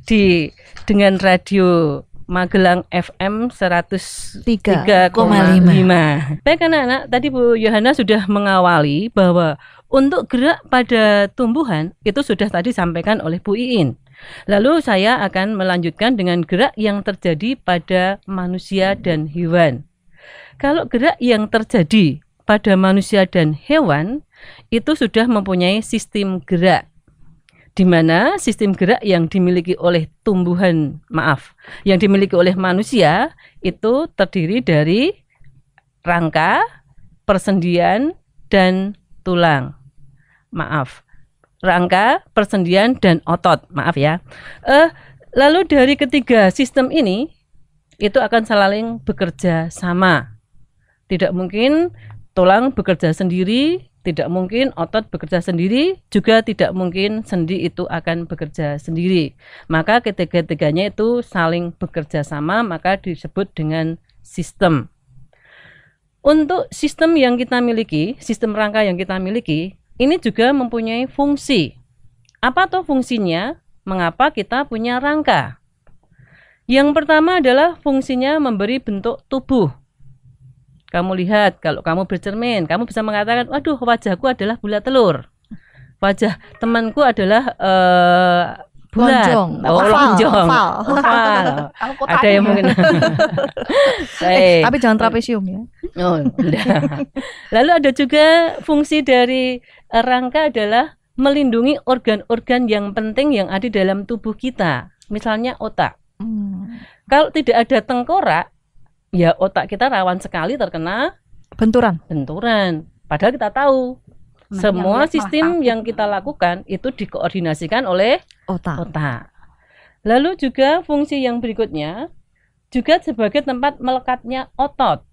di dengan radio Magelang FM 103,5. Baik anak-anak, tadi Bu Yohana sudah mengawali bahwa untuk gerak pada tumbuhan itu sudah tadi sampaikan oleh Bu Iin. Lalu saya akan melanjutkan dengan gerak yang terjadi pada manusia dan hewan. Kalau gerak yang terjadi pada manusia dan hewan itu sudah mempunyai sistem gerak di mana sistem gerak yang dimiliki oleh tumbuhan, maaf, yang dimiliki oleh manusia itu terdiri dari rangka, persendian, dan tulang. Maaf, rangka, persendian dan otot. Maaf ya. Eh, lalu dari ketiga sistem ini itu akan saling bekerja sama. Tidak mungkin tulang bekerja sendiri, tidak mungkin otot bekerja sendiri, juga tidak mungkin sendi itu akan bekerja sendiri. Maka ketiga-tiganya itu saling bekerja sama, maka disebut dengan sistem. Untuk sistem yang kita miliki, sistem rangka yang kita miliki, ini juga mempunyai fungsi. Apa tuh fungsinya? Mengapa kita punya rangka? Yang pertama adalah fungsinya memberi bentuk tubuh. Kamu lihat, kalau kamu bercermin, kamu bisa mengatakan, "Waduh, wajahku adalah bulat telur." Wajah temanku adalah uh, bulat, lonjong, oh, oval, lonjong, oval. oval. Ada yang mungkin. eh, tapi jangan trapesium ya. Oh, Lalu ada juga fungsi dari rangka adalah melindungi organ-organ yang penting yang ada dalam tubuh kita, misalnya otak. Hmm. Kalau tidak ada tengkorak, ya otak kita rawan sekali terkena benturan. Benturan. Padahal kita tahu Menang iya, semua gitu yang sistem yang kita lakukan itu dikoordinasikan oleh otak. otak. Lalu juga fungsi yang berikutnya juga sebagai tempat melekatnya otot.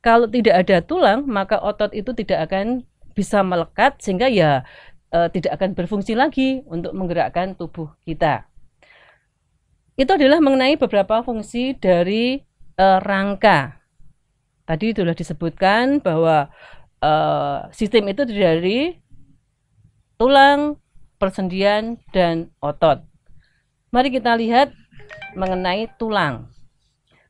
Kalau tidak ada tulang, maka otot itu tidak akan bisa melekat sehingga ya e, tidak akan berfungsi lagi untuk menggerakkan tubuh kita. Itu adalah mengenai beberapa fungsi dari e, rangka. Tadi sudah disebutkan bahwa e, sistem itu dari tulang, persendian, dan otot. Mari kita lihat mengenai tulang.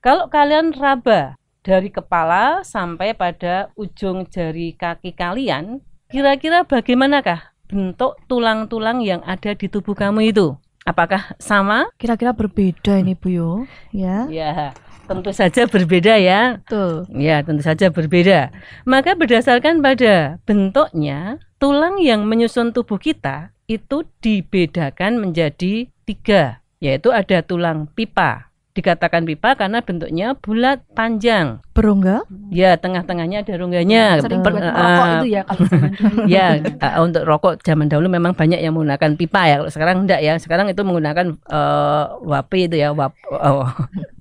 Kalau kalian raba, dari kepala sampai pada ujung jari kaki kalian, kira-kira bagaimanakah bentuk tulang-tulang yang ada di tubuh kamu itu? Apakah sama? Kira-kira berbeda ini Bu Yo, ya. Ya, tentu saja berbeda ya. Betul. Ya, tentu saja berbeda. Maka berdasarkan pada bentuknya, tulang yang menyusun tubuh kita itu dibedakan menjadi tiga, yaitu ada tulang pipa, dikatakan pipa karena bentuknya bulat panjang. Berongga? Ya, tengah-tengahnya ada rongganya. Ya, sering per, uh, rokok eh, itu ya kalau Ya, eh, untuk rokok zaman dahulu memang banyak yang menggunakan pipa ya. Kalau sekarang enggak ya. Sekarang itu menggunakan uh, wapi itu ya, wap. Oh.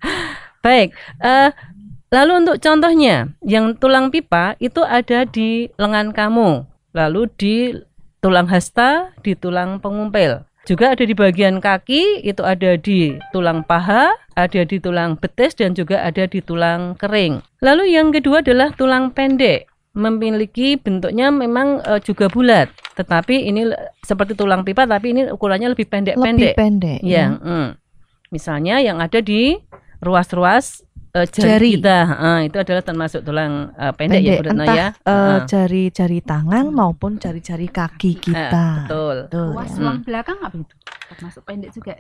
Baik. Uh, lalu untuk contohnya, yang tulang pipa itu ada di lengan kamu, lalu di tulang hasta, di tulang pengumpel juga ada di bagian kaki, itu ada di tulang paha, ada di tulang betis, dan juga ada di tulang kering. Lalu yang kedua adalah tulang pendek, memiliki bentuknya memang e, juga bulat, tetapi ini seperti tulang pipa, tapi ini ukurannya lebih pendek-pendek. Lebih pendek. Ya, ya. Mm. misalnya yang ada di ruas-ruas uh, jari, jari kita uh, itu adalah termasuk tulang uh, eh, pendek, pendek ya Bu ya. Uh, uh. jari-jari tangan maupun jari-jari kaki eh, kita. Uh, betul. betul. Ruas ya. Mm. tulang belakang apa itu? Termasuk pendek juga.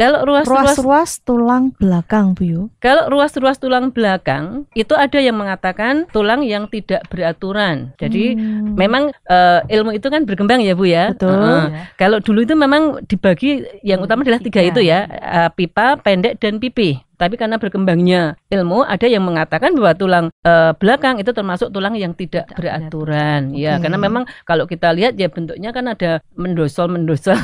Kalau ruas-ruas ruas tulang belakang, Bu ya. Kalau ruas-ruas tulang belakang itu ada yang mengatakan tulang yang tidak beraturan. Jadi hmm. memang uh, ilmu itu kan berkembang ya, Bu ya. Betul. Uh -uh. Ya. Kalau dulu itu memang dibagi yang utama adalah tiga, tiga itu ya, uh, pipa, pendek dan pipi. Tapi karena berkembangnya ilmu, ada yang mengatakan bahwa tulang e, belakang itu termasuk tulang yang tidak, beraturan. Okay. Ya, karena memang kalau kita lihat ya bentuknya kan ada mendosol-mendosol.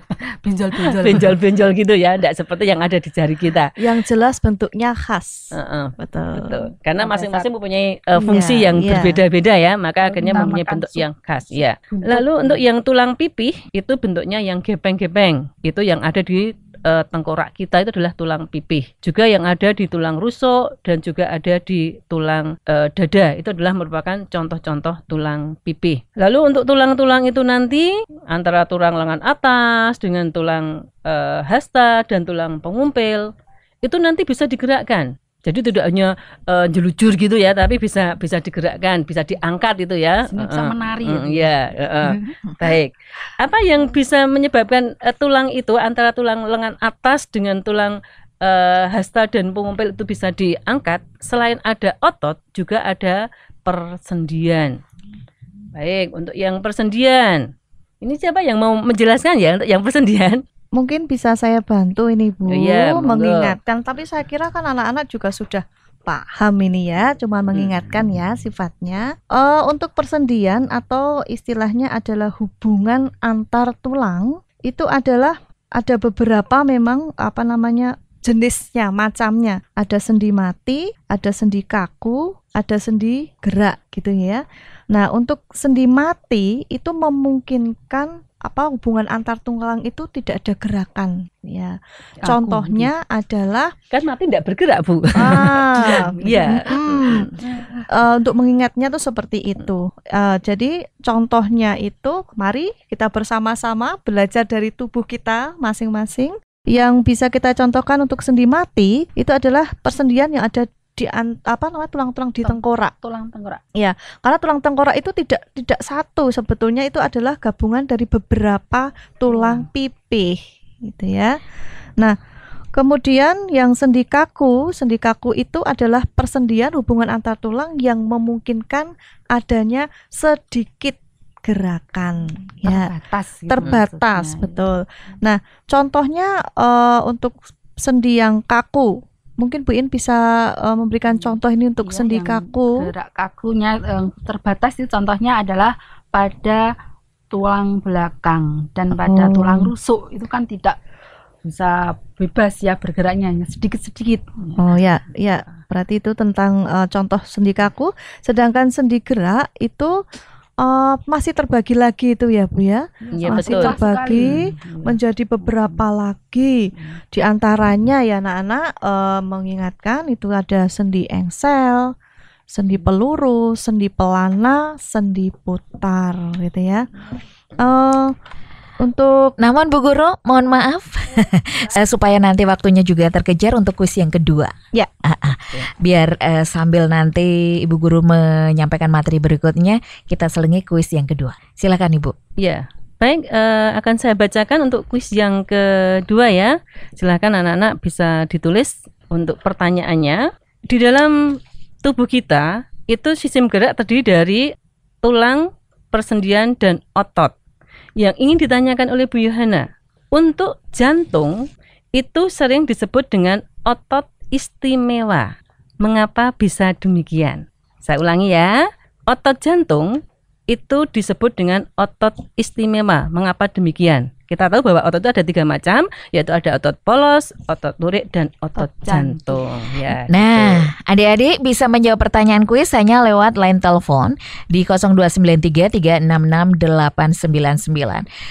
Benjol-benjol. Benjol-benjol gitu ya, tidak seperti yang ada di jari kita. Yang jelas bentuknya khas. Uh -uh. Betul. Betul. Karena masing-masing mempunyai uh, fungsi yeah, yang yeah. berbeda-beda ya, maka akhirnya mempunyai bentuk yang khas. Ya. Lalu untuk yang tulang pipih itu bentuknya yang gepeng-gepeng. Itu yang ada di e, tengkorak kita itu adalah tulang pipih. Juga yang ada di tulang rusuk dan juga ada di tulang e, dada itu adalah merupakan contoh-contoh tulang pipih. Lalu untuk tulang-tulang itu nanti antara tulang lengan atas dengan tulang e, hasta dan tulang pengumpil itu nanti bisa digerakkan. Jadi tidak hanya uh, jelujur gitu ya, tapi bisa bisa digerakkan, bisa diangkat itu ya. Sini bisa menari. Uh, ya, uh, uh. baik. Apa yang bisa menyebabkan uh, tulang itu antara tulang lengan atas dengan tulang uh, hasta dan pengumpil itu bisa diangkat? Selain ada otot, juga ada persendian. Baik, untuk yang persendian. Ini siapa yang mau menjelaskan ya untuk yang persendian? mungkin bisa saya bantu ini Bu iya, mengingatkan. Tapi saya kira kan anak-anak juga sudah paham ini ya, cuma mengingatkan ya sifatnya. Uh, untuk persendian atau istilahnya adalah hubungan antar tulang itu adalah ada beberapa memang apa namanya jenisnya, macamnya. Ada sendi mati, ada sendi kaku, ada sendi gerak gitu ya. Nah, untuk sendi mati itu memungkinkan apa hubungan antar tunggalang itu tidak ada gerakan ya Aku, contohnya bu. adalah kan mati tidak bergerak bu ah ya hmm, uh, untuk mengingatnya tuh seperti itu uh, jadi contohnya itu mari kita bersama-sama belajar dari tubuh kita masing-masing yang bisa kita contohkan untuk sendi mati itu adalah persendian yang ada di apa namanya tulang-tulang di tengkorak. Tulang tengkorak. Ya, karena tulang tengkorak itu tidak tidak satu sebetulnya itu adalah gabungan dari beberapa tulang hmm. pipih gitu ya. Nah, kemudian yang sendi kaku, sendi kaku itu adalah persendian hubungan antar tulang yang memungkinkan adanya sedikit gerakan ya terbatas gitu terbatas iya. betul. Nah, contohnya uh, untuk sendi yang kaku mungkin Bu In bisa uh, memberikan iya. contoh ini untuk iya, sendi kaku. Gerak kakunya um, terbatas itu contohnya adalah pada tulang belakang dan pada oh. tulang rusuk itu kan tidak bisa bebas ya bergeraknya sedikit-sedikit. Oh ya, ya. Berarti itu tentang uh, contoh sendi kaku, sedangkan sendi gerak itu uh, masih terbagi lagi itu ya Bu ya. ya masih betul. terbagi menjadi beberapa lagi. Di antaranya ya anak-anak uh, mengingatkan itu ada sendi engsel, sendi peluru, sendi pelana, sendi putar gitu ya. Uh, untuk namun Bu Guru, mohon maaf eh, supaya nanti waktunya juga terkejar untuk kuis yang kedua. Ya. Ah, ah. Biar uh, sambil nanti Ibu Guru menyampaikan materi berikutnya, kita selingi kuis yang kedua. Silakan Ibu. Ya. Baik, uh, akan saya bacakan untuk kuis yang kedua ya. Silakan anak-anak bisa ditulis untuk pertanyaannya. Di dalam tubuh kita itu sistem gerak terdiri dari tulang, persendian dan otot yang ingin ditanyakan oleh Bu Yohana. Untuk jantung itu sering disebut dengan otot istimewa. Mengapa bisa demikian? Saya ulangi ya. Otot jantung itu disebut dengan otot istimewa. Mengapa demikian? Kita tahu bahwa otot itu ada tiga macam, yaitu ada otot polos, otot lurik, dan otot jantung. Ya, nah, gitu. adik-adik bisa menjawab pertanyaan kuis hanya lewat line telepon di 0293-366-899.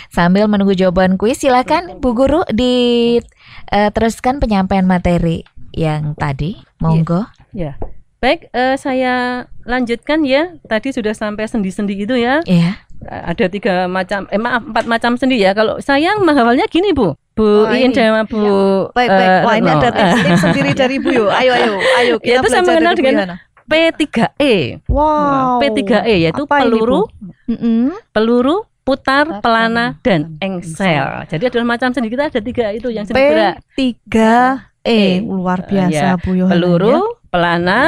Sambil menunggu jawaban kuis, silakan Bu Guru diteruskan eh, penyampaian materi yang tadi. Monggo. Ya. ya. Baik, uh, saya lanjutkan ya. Tadi sudah sampai sendi-sendi itu ya. Iya ada tiga macam eh maaf empat macam sendiri ya kalau sayang mahalnya gini bu Bu oh, Iin sama Bu ya. baik, baik. Uh, Wah, ini ada teknik sendiri dari Bu yuk Ayo ayo ayo kita ya, itu saya mengenal dengan P3E. Wow. P3E yaitu Apa peluru, ini, peluru, putar, pelana dan engsel. Jadi ada macam sendiri kita ada tiga e itu yang sendiri p tiga e Luar biasa uh, ya. Bu Yohana. Peluru, ya. pelana,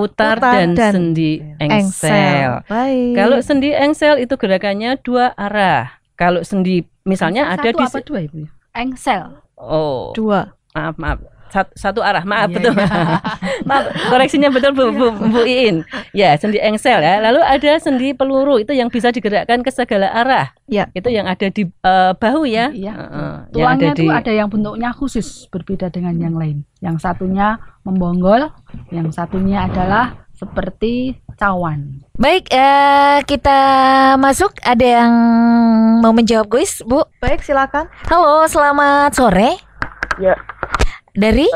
putar, putar dan, dan sendi engsel. engsel. Baik. Kalau sendi engsel itu gerakannya dua arah. Kalau sendi misalnya Satu ada di apa dua ibu? Engsel. Oh. Dua. Maaf maaf satu, arah. Maaf yeah, betul. Yeah. Maaf, koreksinya betul Bu, Bu, Bu Iin. Ya, sendi engsel ya. Lalu ada sendi peluru itu yang bisa digerakkan ke segala arah. Ya. Itu yang ada di uh, bahu ya. Iya. Uh, Tulangnya itu ada, di... ada yang bentuknya khusus berbeda dengan yang lain. Yang satunya membonggol, yang satunya adalah seperti cawan. Baik, uh, kita masuk. Ada yang mau menjawab, guys, Bu? Baik, silakan. Halo, selamat sore. Ya, dari?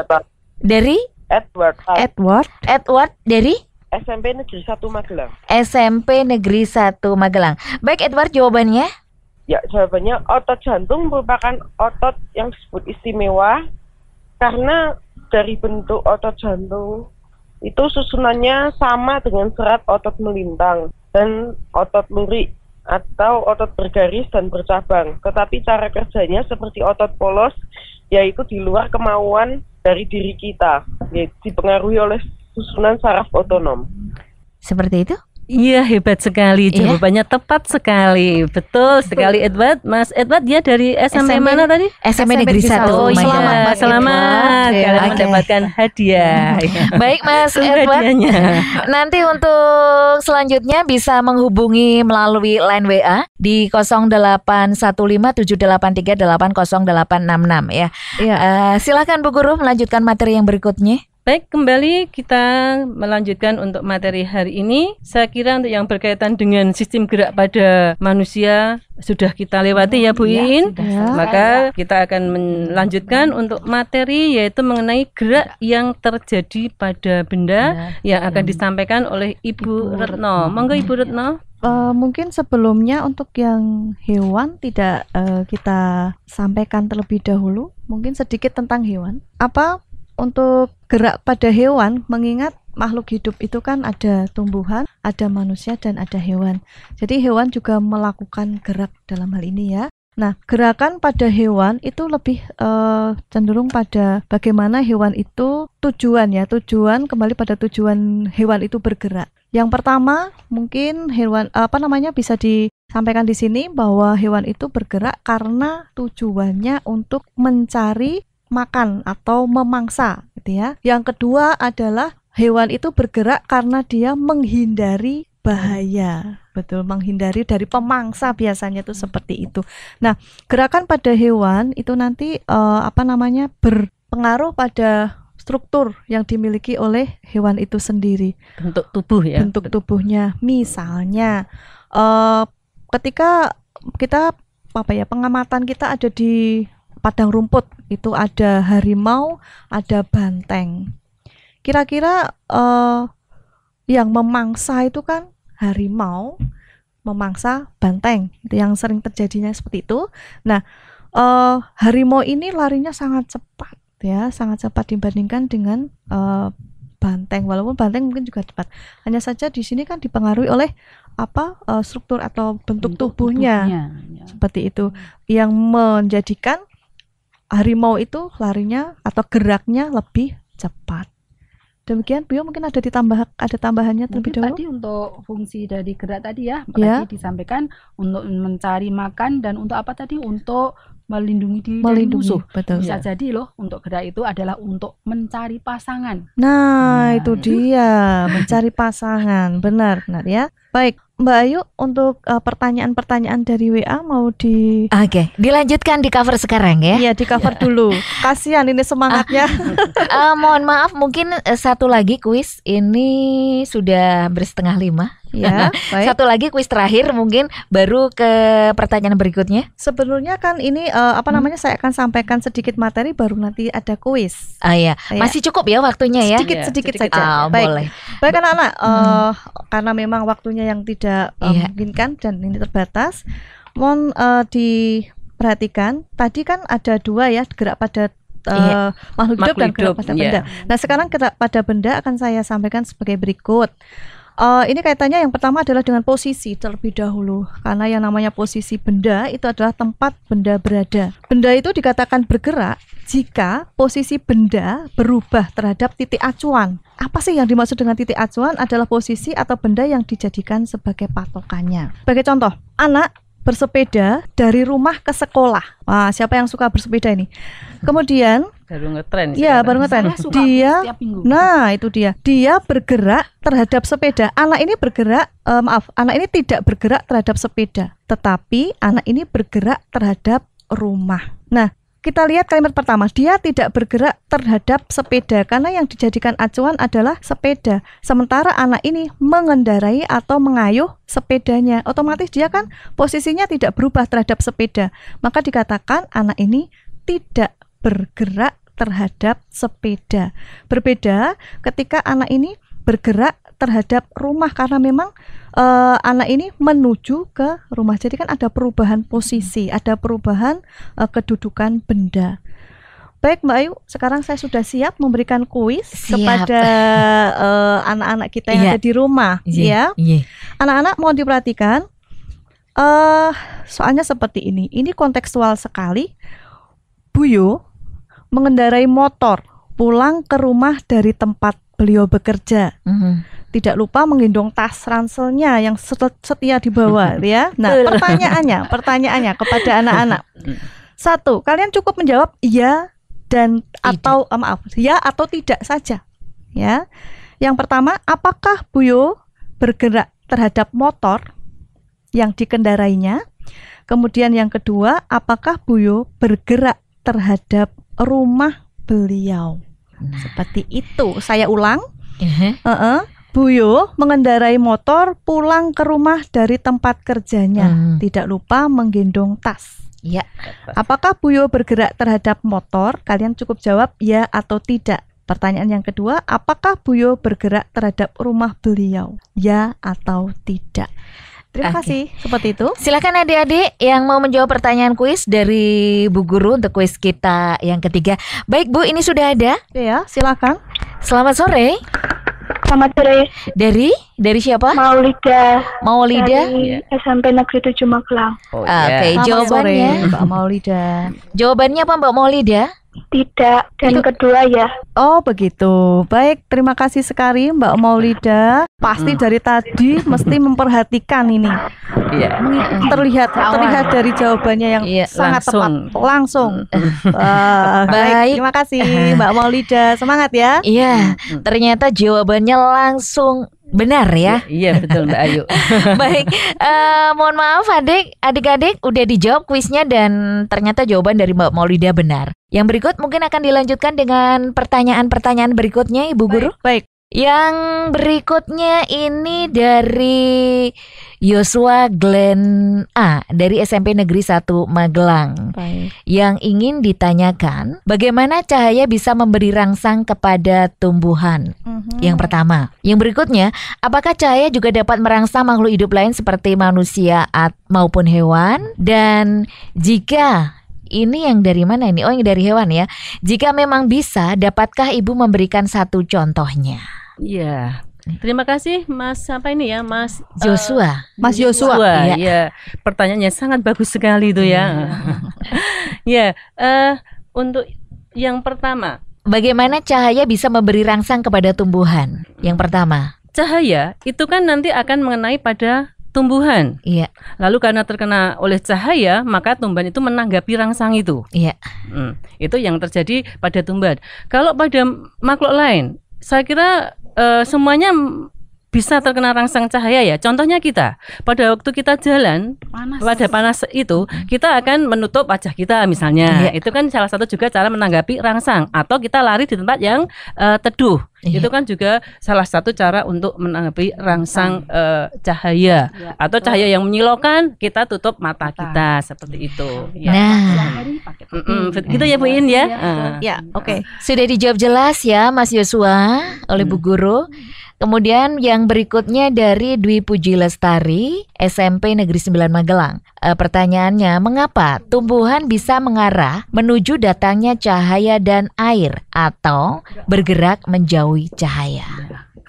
Dari? Edward. Edward. Edward dari? SMP Negeri 1 Magelang. SMP Negeri 1 Magelang. Baik Edward jawabannya? Ya, jawabannya otot jantung merupakan otot yang disebut istimewa karena dari bentuk otot jantung itu susunannya sama dengan serat otot melintang dan otot lurik atau otot bergaris dan bercabang. Tetapi cara kerjanya seperti otot polos yaitu di luar kemauan dari diri kita, dipengaruhi oleh susunan saraf otonom. Seperti itu? Iya hebat sekali iya. jawabannya tepat sekali betul sekali Edward Mas Edward ya dari SMP, e SMP e mana tadi SMP, e SMP Negeri Satu oh, iya. selamat Mas selamat ya, kalian okay. mendapatkan hadiah iya. baik Mas Edward nanti untuk selanjutnya bisa menghubungi melalui line WA di 081578380866 ya, ya. Uh, silakan Bu Guru melanjutkan materi yang berikutnya Baik, kembali kita melanjutkan untuk materi hari ini. Saya kira untuk yang berkaitan dengan sistem gerak pada manusia sudah kita lewati ya Bu ya, Iin. Ya, Maka kita akan melanjutkan untuk materi yaitu mengenai gerak ya. yang terjadi pada benda yang akan disampaikan oleh Ibu, Retno. Retno. Monggo Ibu Retno. Uh, mungkin sebelumnya untuk yang hewan tidak uh, kita sampaikan terlebih dahulu. Mungkin sedikit tentang hewan. Apa untuk gerak pada hewan mengingat makhluk hidup itu kan ada tumbuhan, ada manusia dan ada hewan. Jadi hewan juga melakukan gerak dalam hal ini ya. Nah, gerakan pada hewan itu lebih uh, cenderung pada bagaimana hewan itu tujuan ya, tujuan kembali pada tujuan hewan itu bergerak. Yang pertama, mungkin hewan apa namanya bisa disampaikan di sini bahwa hewan itu bergerak karena tujuannya untuk mencari makan atau memangsa gitu ya. Yang kedua adalah hewan itu bergerak karena dia menghindari bahaya. Betul, menghindari dari pemangsa biasanya itu seperti itu. Nah, gerakan pada hewan itu nanti uh, apa namanya berpengaruh pada struktur yang dimiliki oleh hewan itu sendiri. Bentuk tubuh ya. Bentuk tubuhnya. Misalnya uh, ketika kita apa ya pengamatan kita ada di padang rumput itu ada harimau, ada banteng. Kira-kira uh, yang memangsa itu kan harimau, memangsa banteng. Itu yang sering terjadinya seperti itu. Nah, uh, harimau ini larinya sangat cepat ya, sangat cepat dibandingkan dengan uh, banteng. Walaupun banteng mungkin juga cepat. Hanya saja di sini kan dipengaruhi oleh apa struktur atau bentuk, bentuk tubuhnya, tubuhnya ya. seperti itu yang menjadikan harimau itu larinya atau geraknya lebih cepat. Demikian Bio mungkin ada ditambah ada tambahannya terlebih mungkin dahulu. Tadi untuk fungsi dari gerak tadi ya, ya. disampaikan untuk mencari makan dan untuk apa tadi untuk melindungi diri melindungi, dari musuh. Betul. Bisa ya. jadi loh untuk gerak itu adalah untuk mencari pasangan. Nah, nah. itu gitu. dia, mencari pasangan. Benar, benar ya. Baik, Mbak Ayu untuk eh, pertanyaan-pertanyaan uh, dari WA mau di Oke, okay. dilanjutkan di cover sekarang ya. Iya, di cover dulu. Kasihan ini semangatnya. uh, mohon maaf, mungkin eh, satu lagi kuis ini sudah bersetengah lima. Ya, baik. Satu lagi kuis terakhir mungkin baru ke pertanyaan berikutnya. Sebenarnya kan ini uh, apa hmm. namanya hmm. saya akan sampaikan sedikit materi baru nanti ada kuis. Ah ya, masih cukup ya waktunya ya. Sedikit ya, sedikit saja. Oh, baik. Boleh. Baik anak-anak hmm. Eh, karena memang waktunya yang tidak uh, eh, yeah. memungkinkan dan ini terbatas. Mohon uh, diperhatikan tadi kan ada dua ya gerak pada uh, iya. makhluk hidup dan gerak pada benda. Iya. Nah, sekarang pada benda akan saya sampaikan sebagai berikut. Uh, ini kaitannya yang pertama adalah dengan posisi terlebih dahulu karena yang namanya posisi benda itu adalah tempat benda berada. Benda itu dikatakan bergerak jika posisi benda berubah terhadap titik acuan. Apa sih yang dimaksud dengan titik acuan adalah posisi atau benda yang dijadikan sebagai patokannya. Sebagai contoh, anak bersepeda dari rumah ke sekolah. Wah, siapa yang suka bersepeda ini? Kemudian baru ngetren. Iya, baru ngetren. Dia Nah, itu dia. Dia bergerak terhadap sepeda. Anak ini bergerak eh, maaf, anak ini tidak bergerak terhadap sepeda, tetapi anak ini bergerak terhadap rumah. Nah, kita lihat kalimat pertama, dia tidak bergerak terhadap sepeda karena yang dijadikan acuan adalah sepeda. Sementara anak ini mengendarai atau mengayuh sepedanya. Otomatis dia kan posisinya tidak berubah terhadap sepeda. Maka dikatakan anak ini tidak bergerak terhadap sepeda. Berbeda ketika anak ini bergerak terhadap rumah karena memang uh, anak ini menuju ke rumah. Jadi kan ada perubahan posisi, hmm. ada perubahan uh, kedudukan benda. Baik Mbak Ayu, sekarang saya sudah siap memberikan kuis siap. kepada eh, anak-anak uh, kita yang yeah. ada di rumah, yeah. ya. Iya. Anak-anak yeah. mohon diperhatikan. Uh, soalnya seperti ini. Ini kontekstual sekali. Buyo mengendarai motor pulang ke rumah dari tempat beliau bekerja. Mm -hmm tidak lupa menggendong tas ranselnya yang setia dibawa ya. Nah, pertanyaannya, pertanyaannya kepada anak-anak. Satu, kalian cukup menjawab iya dan atau eh, maaf, ya atau tidak saja. Ya. Yang pertama, apakah Buyo bergerak terhadap motor yang dikendarainya? Kemudian yang kedua, apakah Buyo bergerak terhadap rumah beliau? Nah. Seperti itu. Saya ulang. Uh uh-huh. -huh. uh -uh. Buyo mengendarai motor pulang ke rumah dari tempat kerjanya, hmm. tidak lupa menggendong tas. Ya. Apakah Buyo bergerak terhadap motor? Kalian cukup jawab ya atau tidak. Pertanyaan yang kedua, apakah Buyo bergerak terhadap rumah beliau? Ya atau tidak? Terima okay. kasih seperti itu. Silakan adik-adik yang mau menjawab pertanyaan kuis dari Bu Guru untuk kuis kita yang ketiga. Baik Bu, ini sudah ada. Ya, silakan. Selamat sore. Selamat sore. Dari dari siapa? Maulida. Maulida dari yeah. SMP Negeri 7 Magelang. Oh, iya. ah, Oke, okay, yeah. jawabannya Mbak Maulida. jawabannya apa Mbak Maulida? Tidak. Dan Itu... kedua ya. Oh begitu. Baik, terima kasih sekali Mbak Maulida. Pasti hmm. dari tadi mesti memperhatikan ini. Iya. Terlihat terlihat dari jawabannya yang ya, sangat langsung. tepat langsung. uh, baik. Terima kasih Mbak Maulida. Semangat ya. Iya. Hmm. Ternyata jawabannya langsung Benar ya? Iya, betul Mbak Ayu. Baik, uh, mohon maaf adik, adik-adik udah dijawab kuisnya dan ternyata jawaban dari Mbak Maulida benar. Yang berikut mungkin akan dilanjutkan dengan pertanyaan-pertanyaan berikutnya Ibu Guru. Baik. Yang berikutnya ini dari Yosua Glenn A dari SMP Negeri 1 Magelang. Baik. Yang ingin ditanyakan, bagaimana cahaya bisa memberi rangsang kepada tumbuhan? Mm-hmm. Yang pertama. Yang berikutnya, apakah cahaya juga dapat merangsang makhluk hidup lain seperti manusia maupun hewan? Dan jika ini yang dari mana ini? Oh, yang dari hewan ya. Jika memang bisa, dapatkah Ibu memberikan satu contohnya? Iya. Terima kasih Mas Siapa ini ya Mas eh, Joshua. Uh, Mas Joshua. Iya. ya. Pertanyaannya sangat bagus sekali itu ya. ya, uh, untuk yang pertama, bagaimana cahaya bisa memberi rangsang kepada tumbuhan? Yang pertama. Cahaya itu kan nanti akan mengenai pada tumbuhan. Iya. Lalu karena terkena oleh cahaya, maka tumbuhan itu menanggapi rangsang itu. Iya. Hmm, itu yang terjadi pada tumbuhan. Kalau pada makhluk lain, saya kira uh, semuanya bisa terkena rangsang cahaya ya. Contohnya kita, pada waktu kita jalan panas. pada panas itu, hmm. kita akan menutup wajah kita misalnya. Ya. Itu kan salah satu juga cara menanggapi rangsang atau kita lari di tempat yang uh, teduh. Ya. Itu kan juga salah satu cara untuk menanggapi rangsang uh, cahaya ya. atau cahaya yang menyilaukan, kita tutup mata kita seperti itu. Ya. Nah, mm -mm, gitu ya Bu iya, In ya. Ya, uh. ya oke. Okay. Sudah dijawab jelas ya Mas Yosua oleh hmm. Bu Guru. Hmm. Kemudian yang berikutnya dari Dwi Puji Lestari, SMP Negeri 9 Magelang. E, pertanyaannya, mengapa tumbuhan bisa mengarah menuju datangnya cahaya dan air atau bergerak menjauhi cahaya?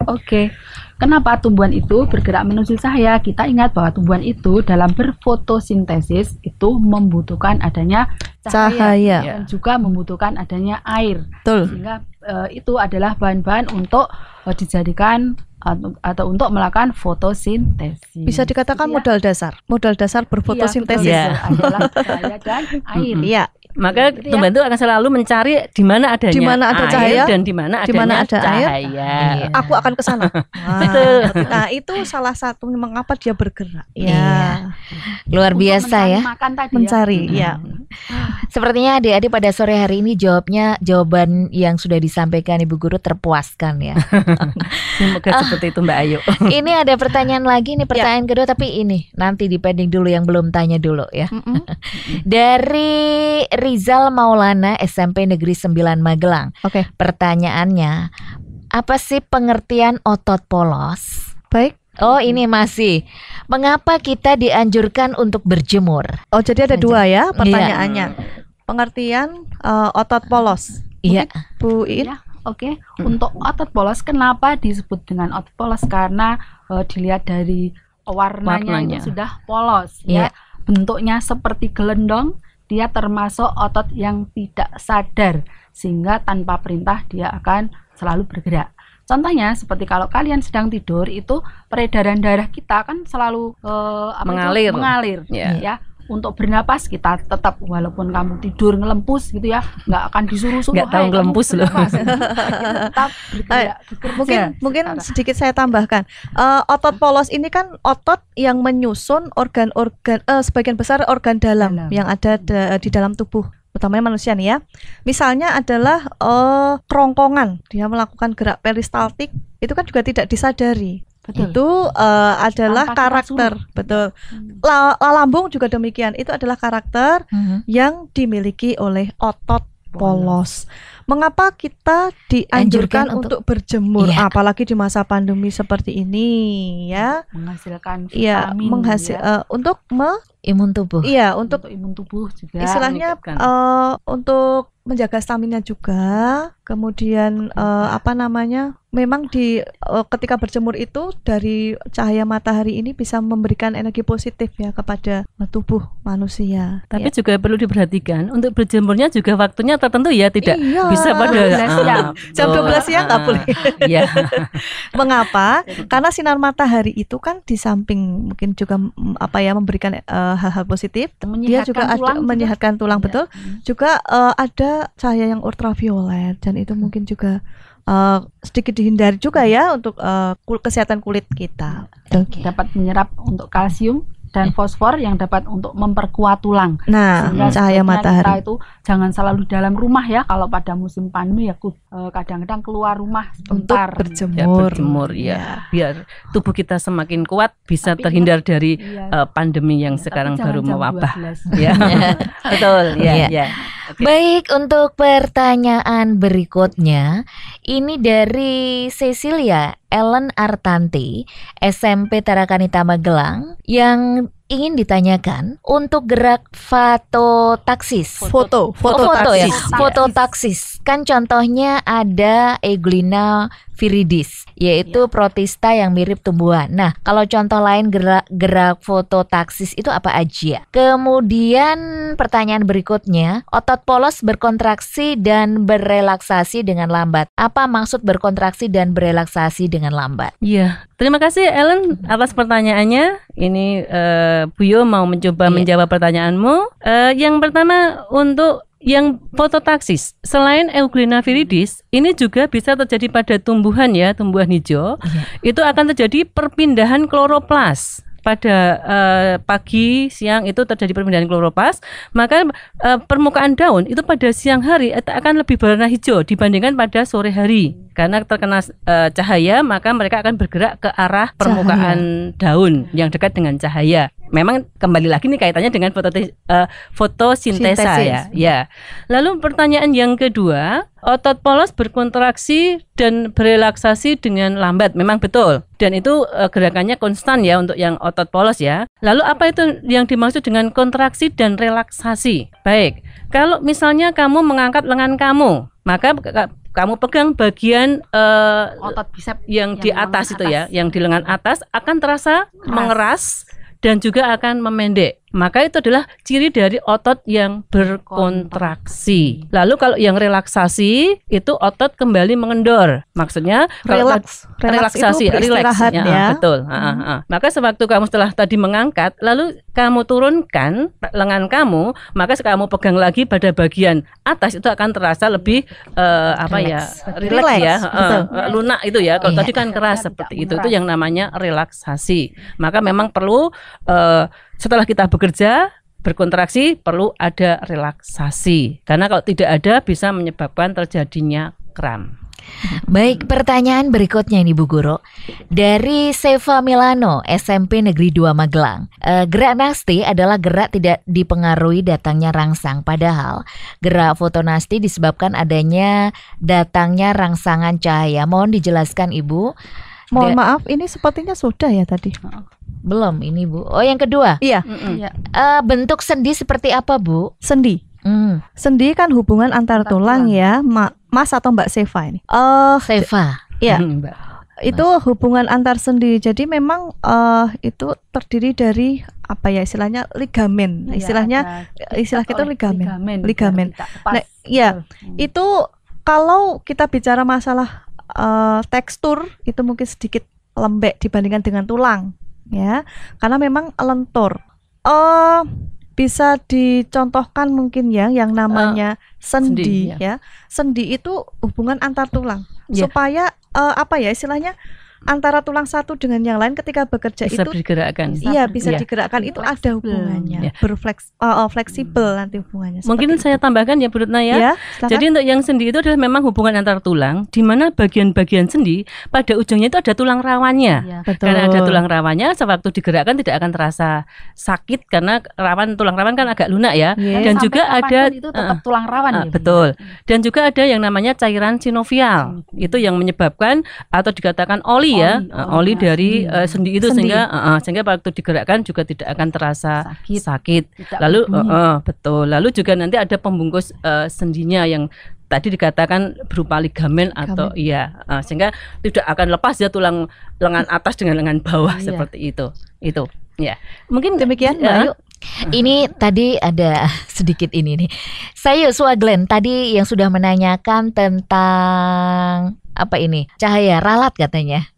Oke. Kenapa tumbuhan itu bergerak menuju cahaya? Kita ingat bahwa tumbuhan itu dalam berfotosintesis itu membutuhkan adanya cahaya, cahaya. dan iya. juga membutuhkan adanya air. Betul. Sehingga uh, itu adalah bahan-bahan untuk uh, dijadikan atau, atau untuk melakukan fotosintesis. Bisa dikatakan Jadi, iya. modal dasar. Modal dasar berfotosintesis iya, ya. adalah cahaya dan air. Iya. Maka gitu ya. akan selalu mencari di mana adanya di mana ada cahaya dan di mana ada cahaya. Air, iya. Aku akan ke sana. Betul. nah, itu salah satu mengapa dia bergerak. Ya. Iya. Luar Untuk biasa ya. Makan tadi ya. mencari, ya. ya. Sepertinya adik-adik pada sore hari ini jawabnya jawaban yang sudah disampaikan Ibu Guru terpuaskan ya. Semoga ah. seperti itu Mbak Ayu. ini ada pertanyaan lagi nih ya. pertanyaan ya. kedua tapi ini nanti dipending dulu yang belum tanya dulu ya. Dari Rizal Maulana SMP Negeri 9 Magelang. Oke. Okay. Pertanyaannya, apa sih pengertian otot polos? Baik. Oh ini masih Mengapa kita dianjurkan untuk berjemur? Oh jadi ada dua ya iya. pertanyaannya iya. Pengertian uh, otot polos Iya Bu Iin ya, Oke okay. untuk otot polos kenapa disebut dengan otot polos? Karena uh, dilihat dari warnanya, warnanya. sudah polos ya. iya. ya Bentuknya seperti gelendong dia termasuk otot yang tidak sadar sehingga tanpa perintah dia akan selalu bergerak. Contohnya seperti kalau kalian sedang tidur itu peredaran darah kita kan selalu uh, eh, mengalir, itu? mengalir, yeah. ya untuk bernapas kita tetap walaupun kamu tidur ngelempus gitu ya nggak akan disuruh suruh nggak tahu ngelempus loh tetap mungkin mungkin sedikit saya tambahkan uh, otot polos ini kan otot yang menyusun organ-organ uh, eh, sebagian besar organ dalam, dalam. yang ada hmm. da di dalam tubuh utamanya manusia nih ya. Misalnya adalah uh, kerongkongan, dia melakukan gerak peristaltik, itu kan juga tidak disadari. Betul. Itu uh, adalah Tanpa karakter, betul. Hmm. La, lambung juga demikian. Itu adalah karakter -huh. Hmm. yang dimiliki oleh otot polos. Mengapa kita dianjurkan untuk, untuk berjemur, iya. apalagi di masa pandemi seperti ini, ya? Menghasilkan iya, vitamin, ya, menghasil, ya. Uh, untuk me imun tubuh. Iya, untuk, untuk imun tubuh juga. Istilahnya uh, untuk menjaga stamina juga, kemudian uh, apa namanya? memang di eh, ketika berjemur itu dari cahaya matahari ini bisa memberikan energi positif ya kepada tubuh manusia. Tapi ya. juga perlu diperhatikan untuk berjemurnya juga waktunya tertentu ya tidak iya, bisa pada jam 12 ah, siang nggak ah, boleh. Ah, iya. Mengapa? Karena sinar matahari itu kan di samping mungkin juga mm, apa ya memberikan eh, hal-hal uh, positif, dia juga ada menyehatkan tulang ya. betul. Hmm. Juga uh, ada cahaya yang ultraviolet dan itu mungkin juga uh, sedikit dihindari juga ya untuk uh, kesehatan kulit kita. Okay. Dapat menyerap untuk kalsium dan iya. fosfor yang dapat untuk memperkuat tulang. Nah, Sehingga cahaya matahari itu jangan selalu dalam rumah ya. Kalau pada musim pandemi ya eh, kadang-kadang keluar rumah sebentar. Untuk berjemur. Ya, berjemur ya. ya. Biar tubuh kita semakin kuat bisa Tapi terhindar ya, dari ya. pandemi yang ya, sekarang baru mewabah. ya. Betul, ya. ya. ya. Baik, untuk pertanyaan berikutnya, ini dari Cecilia Ellen Artanti, SMP Tarakanita Magelang, yang ingin ditanyakan untuk gerak taksis Foto, foto, oh, foto taksis. ya. Fototaksis. Kan contohnya ada Eglina viridis, yaitu ya. protista yang mirip tumbuhan. Nah, kalau contoh lain gerak gerak fototaksis itu apa aja? Kemudian pertanyaan berikutnya, otot polos berkontraksi dan berelaksasi dengan lambat. Apa maksud berkontraksi dan berelaksasi dengan lambat? Iya, Terima kasih Ellen atas pertanyaannya. Ini uh, eh, Buyo mau mencoba yeah. menjawab pertanyaanmu. Uh, yang pertama untuk yang fototaksis, selain Euglena viridis, ini juga bisa terjadi pada tumbuhan ya, tumbuhan hijau. Yeah. Itu akan terjadi perpindahan kloroplas pada uh, pagi, siang itu terjadi perpindahan kloroplas, maka uh, permukaan daun itu pada siang hari akan lebih berwarna hijau dibandingkan pada sore hari. Karena terkena uh, cahaya, maka mereka akan bergerak ke arah permukaan cahaya. daun yang dekat dengan cahaya memang kembali lagi nih kaitannya dengan foto uh, eh, fotosintesa ya. Sintesis. ya. Ya. Lalu pertanyaan yang kedua, otot polos berkontraksi dan berelaksasi dengan lambat. Memang betul. Dan itu uh, gerakannya konstan ya untuk yang otot polos ya. Lalu apa itu yang dimaksud dengan kontraksi dan relaksasi? Baik. Kalau misalnya kamu mengangkat lengan kamu, maka kamu pegang bagian uh, otot bisep yang, yang di atas, atas itu ya, yang di lengan atas akan terasa Keras. mengeras dan juga akan memendek maka itu adalah ciri dari otot yang berkontraksi. Lalu kalau yang relaksasi itu otot kembali mengendor. Maksudnya relax, relax relaksasi, ya, relax ah, ya, betul. Hmm. Maka sewaktu kamu setelah tadi mengangkat, lalu kamu turunkan lengan kamu, maka kamu pegang lagi pada bagian atas itu akan terasa lebih uh, apa ya? relax, relax ya, betul. Uh, lunak itu ya. Kalau oh, tadi kan keras seperti itu. Itu yang namanya relaksasi. Maka memang perlu uh, setelah kita bekerja berkontraksi perlu ada relaksasi karena kalau tidak ada bisa menyebabkan terjadinya kram. Baik, pertanyaan berikutnya ini Bu Guru dari Seva Milano SMP Negeri 2 Magelang. E, gerak nasti adalah gerak tidak dipengaruhi datangnya rangsang, padahal gerak fotonasti disebabkan adanya datangnya rangsangan cahaya. Mohon dijelaskan Ibu Mohon Dia, maaf, ini sepertinya sudah ya tadi. Belum ini Bu. Oh yang kedua? Iya. Mm -mm. Uh, bentuk sendi seperti apa Bu? Sendi. Mm. Sendi kan hubungan antar, tulang, tulang ya, Ma Mas atau Mbak Seva ini. Uh, Seva. Iya. Mbak itu hubungan antar sendi. Jadi memang uh, itu terdiri dari apa ya istilahnya ligamen. Ya, istilahnya nah, istilah kita ligamen. Ligamen. ligamen. Nah, ya, hmm. itu kalau kita bicara masalah uh, tekstur itu mungkin sedikit lembek dibandingkan dengan tulang ya karena memang lentur uh, bisa dicontohkan mungkin ya yang namanya uh, sendi, sendi ya. ya sendi itu hubungan antar tulang yeah. supaya uh, apa ya istilahnya antara tulang satu dengan yang lain ketika bekerja bisa itu digerakkan. Iya, bisa ya. digerakkan. Itu flexible. ada hubungannya. Ya. Berfleks uh, uh, fleksibel nanti hubungannya. Mungkin saya tambahkan ya Bu ya. ya Jadi untuk yang sendi itu adalah memang hubungan antar tulang di mana bagian-bagian sendi pada ujungnya itu ada tulang rawannya. Ya. Karena ada tulang rawannya sewaktu digerakkan tidak akan terasa sakit karena rawan tulang rawan kan agak lunak ya. Yes. Iya. Dan Sampai juga ada itu tetap uh, tulang rawan uh, ya. Betul. Dan juga ada yang namanya cairan sinovial. Hmm. Itu yang menyebabkan atau dikatakan oli oli ya, oli, eh, oh, oli, oli iya dari uh, sendi itu sendi. sehingga uh, sehingga waktu digerakkan juga tidak akan terasa sakit. sakit. Lalu uh, uh, betul. Lalu juga nanti ada pembungkus uh, sendinya yang tadi dikatakan berupa ligamen, ligamen. atau iya uh, sehingga tidak akan lepas ya tulang lengan atas dengan lengan bawah iya. seperti itu. Itu. Ya. Mungkin demikian Mbak Ini tadi ada sedikit ini nih. Saya Yusua Glenn tadi yang sudah menanyakan tentang apa ini? Cahaya ralat katanya.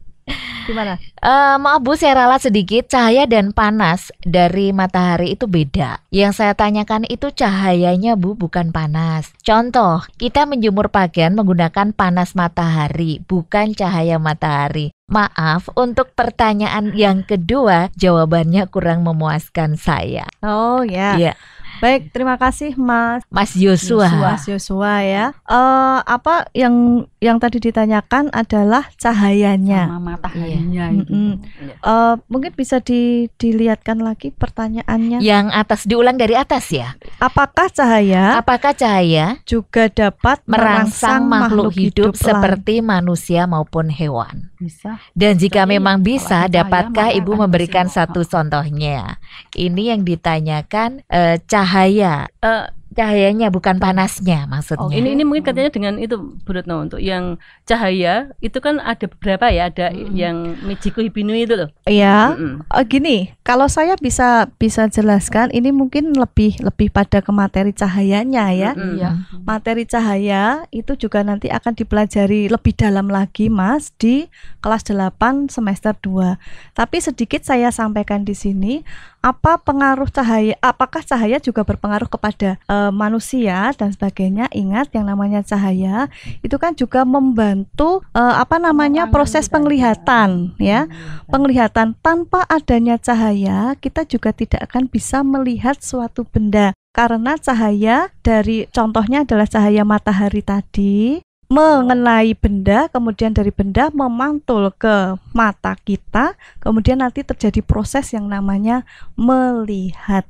Gimana? Uh, maaf Bu, saya ralat sedikit. Cahaya dan panas dari matahari itu beda. Yang saya tanyakan itu cahayanya Bu, bukan panas. Contoh, kita menjemur pakaian menggunakan panas matahari, bukan cahaya matahari. Maaf, untuk pertanyaan yang kedua, jawabannya kurang memuaskan saya. Oh ya. Yeah. Yeah. Baik, terima kasih Mas Mas Yosua. Mas Yosua ya. Uh, apa yang yang tadi ditanyakan adalah cahayanya. Sama mataharinya Uh, mungkin bisa di, dilihatkan lagi pertanyaannya. Yang atas diulang dari atas ya. Apakah cahaya? Apakah cahaya juga dapat merangsang, makhluk, makhluk hidup, hidup seperti lain. manusia maupun hewan? Bisa. Dan jika Jadi, memang bisa, dapatkah Ibu memberikan satu contohnya? Ini yang ditanyakan uh, eh, cahaya cahaya. Uh, cahayanya bukan panasnya maksudnya. Oh, ini ini mungkin katanya dengan itu Bu Retno untuk yang cahaya itu kan ada beberapa ya ada hmm. yang Mijiku Hibinui itu loh. Iya. Hmm. Oh, gini, kalau saya bisa bisa jelaskan ini mungkin lebih lebih pada ke materi cahayanya ya. Hmm. ya. Materi cahaya itu juga nanti akan dipelajari lebih dalam lagi Mas di kelas 8 semester 2. Tapi sedikit saya sampaikan di sini apa pengaruh cahaya apakah cahaya juga berpengaruh kepada e, manusia dan sebagainya ingat yang namanya cahaya itu kan juga membantu e, apa namanya proses ya. penglihatan ya penglihatan tanpa adanya cahaya kita juga tidak akan bisa melihat suatu benda karena cahaya dari contohnya adalah cahaya matahari tadi mengenai benda, kemudian dari benda memantul ke mata kita, kemudian nanti terjadi proses yang namanya melihat.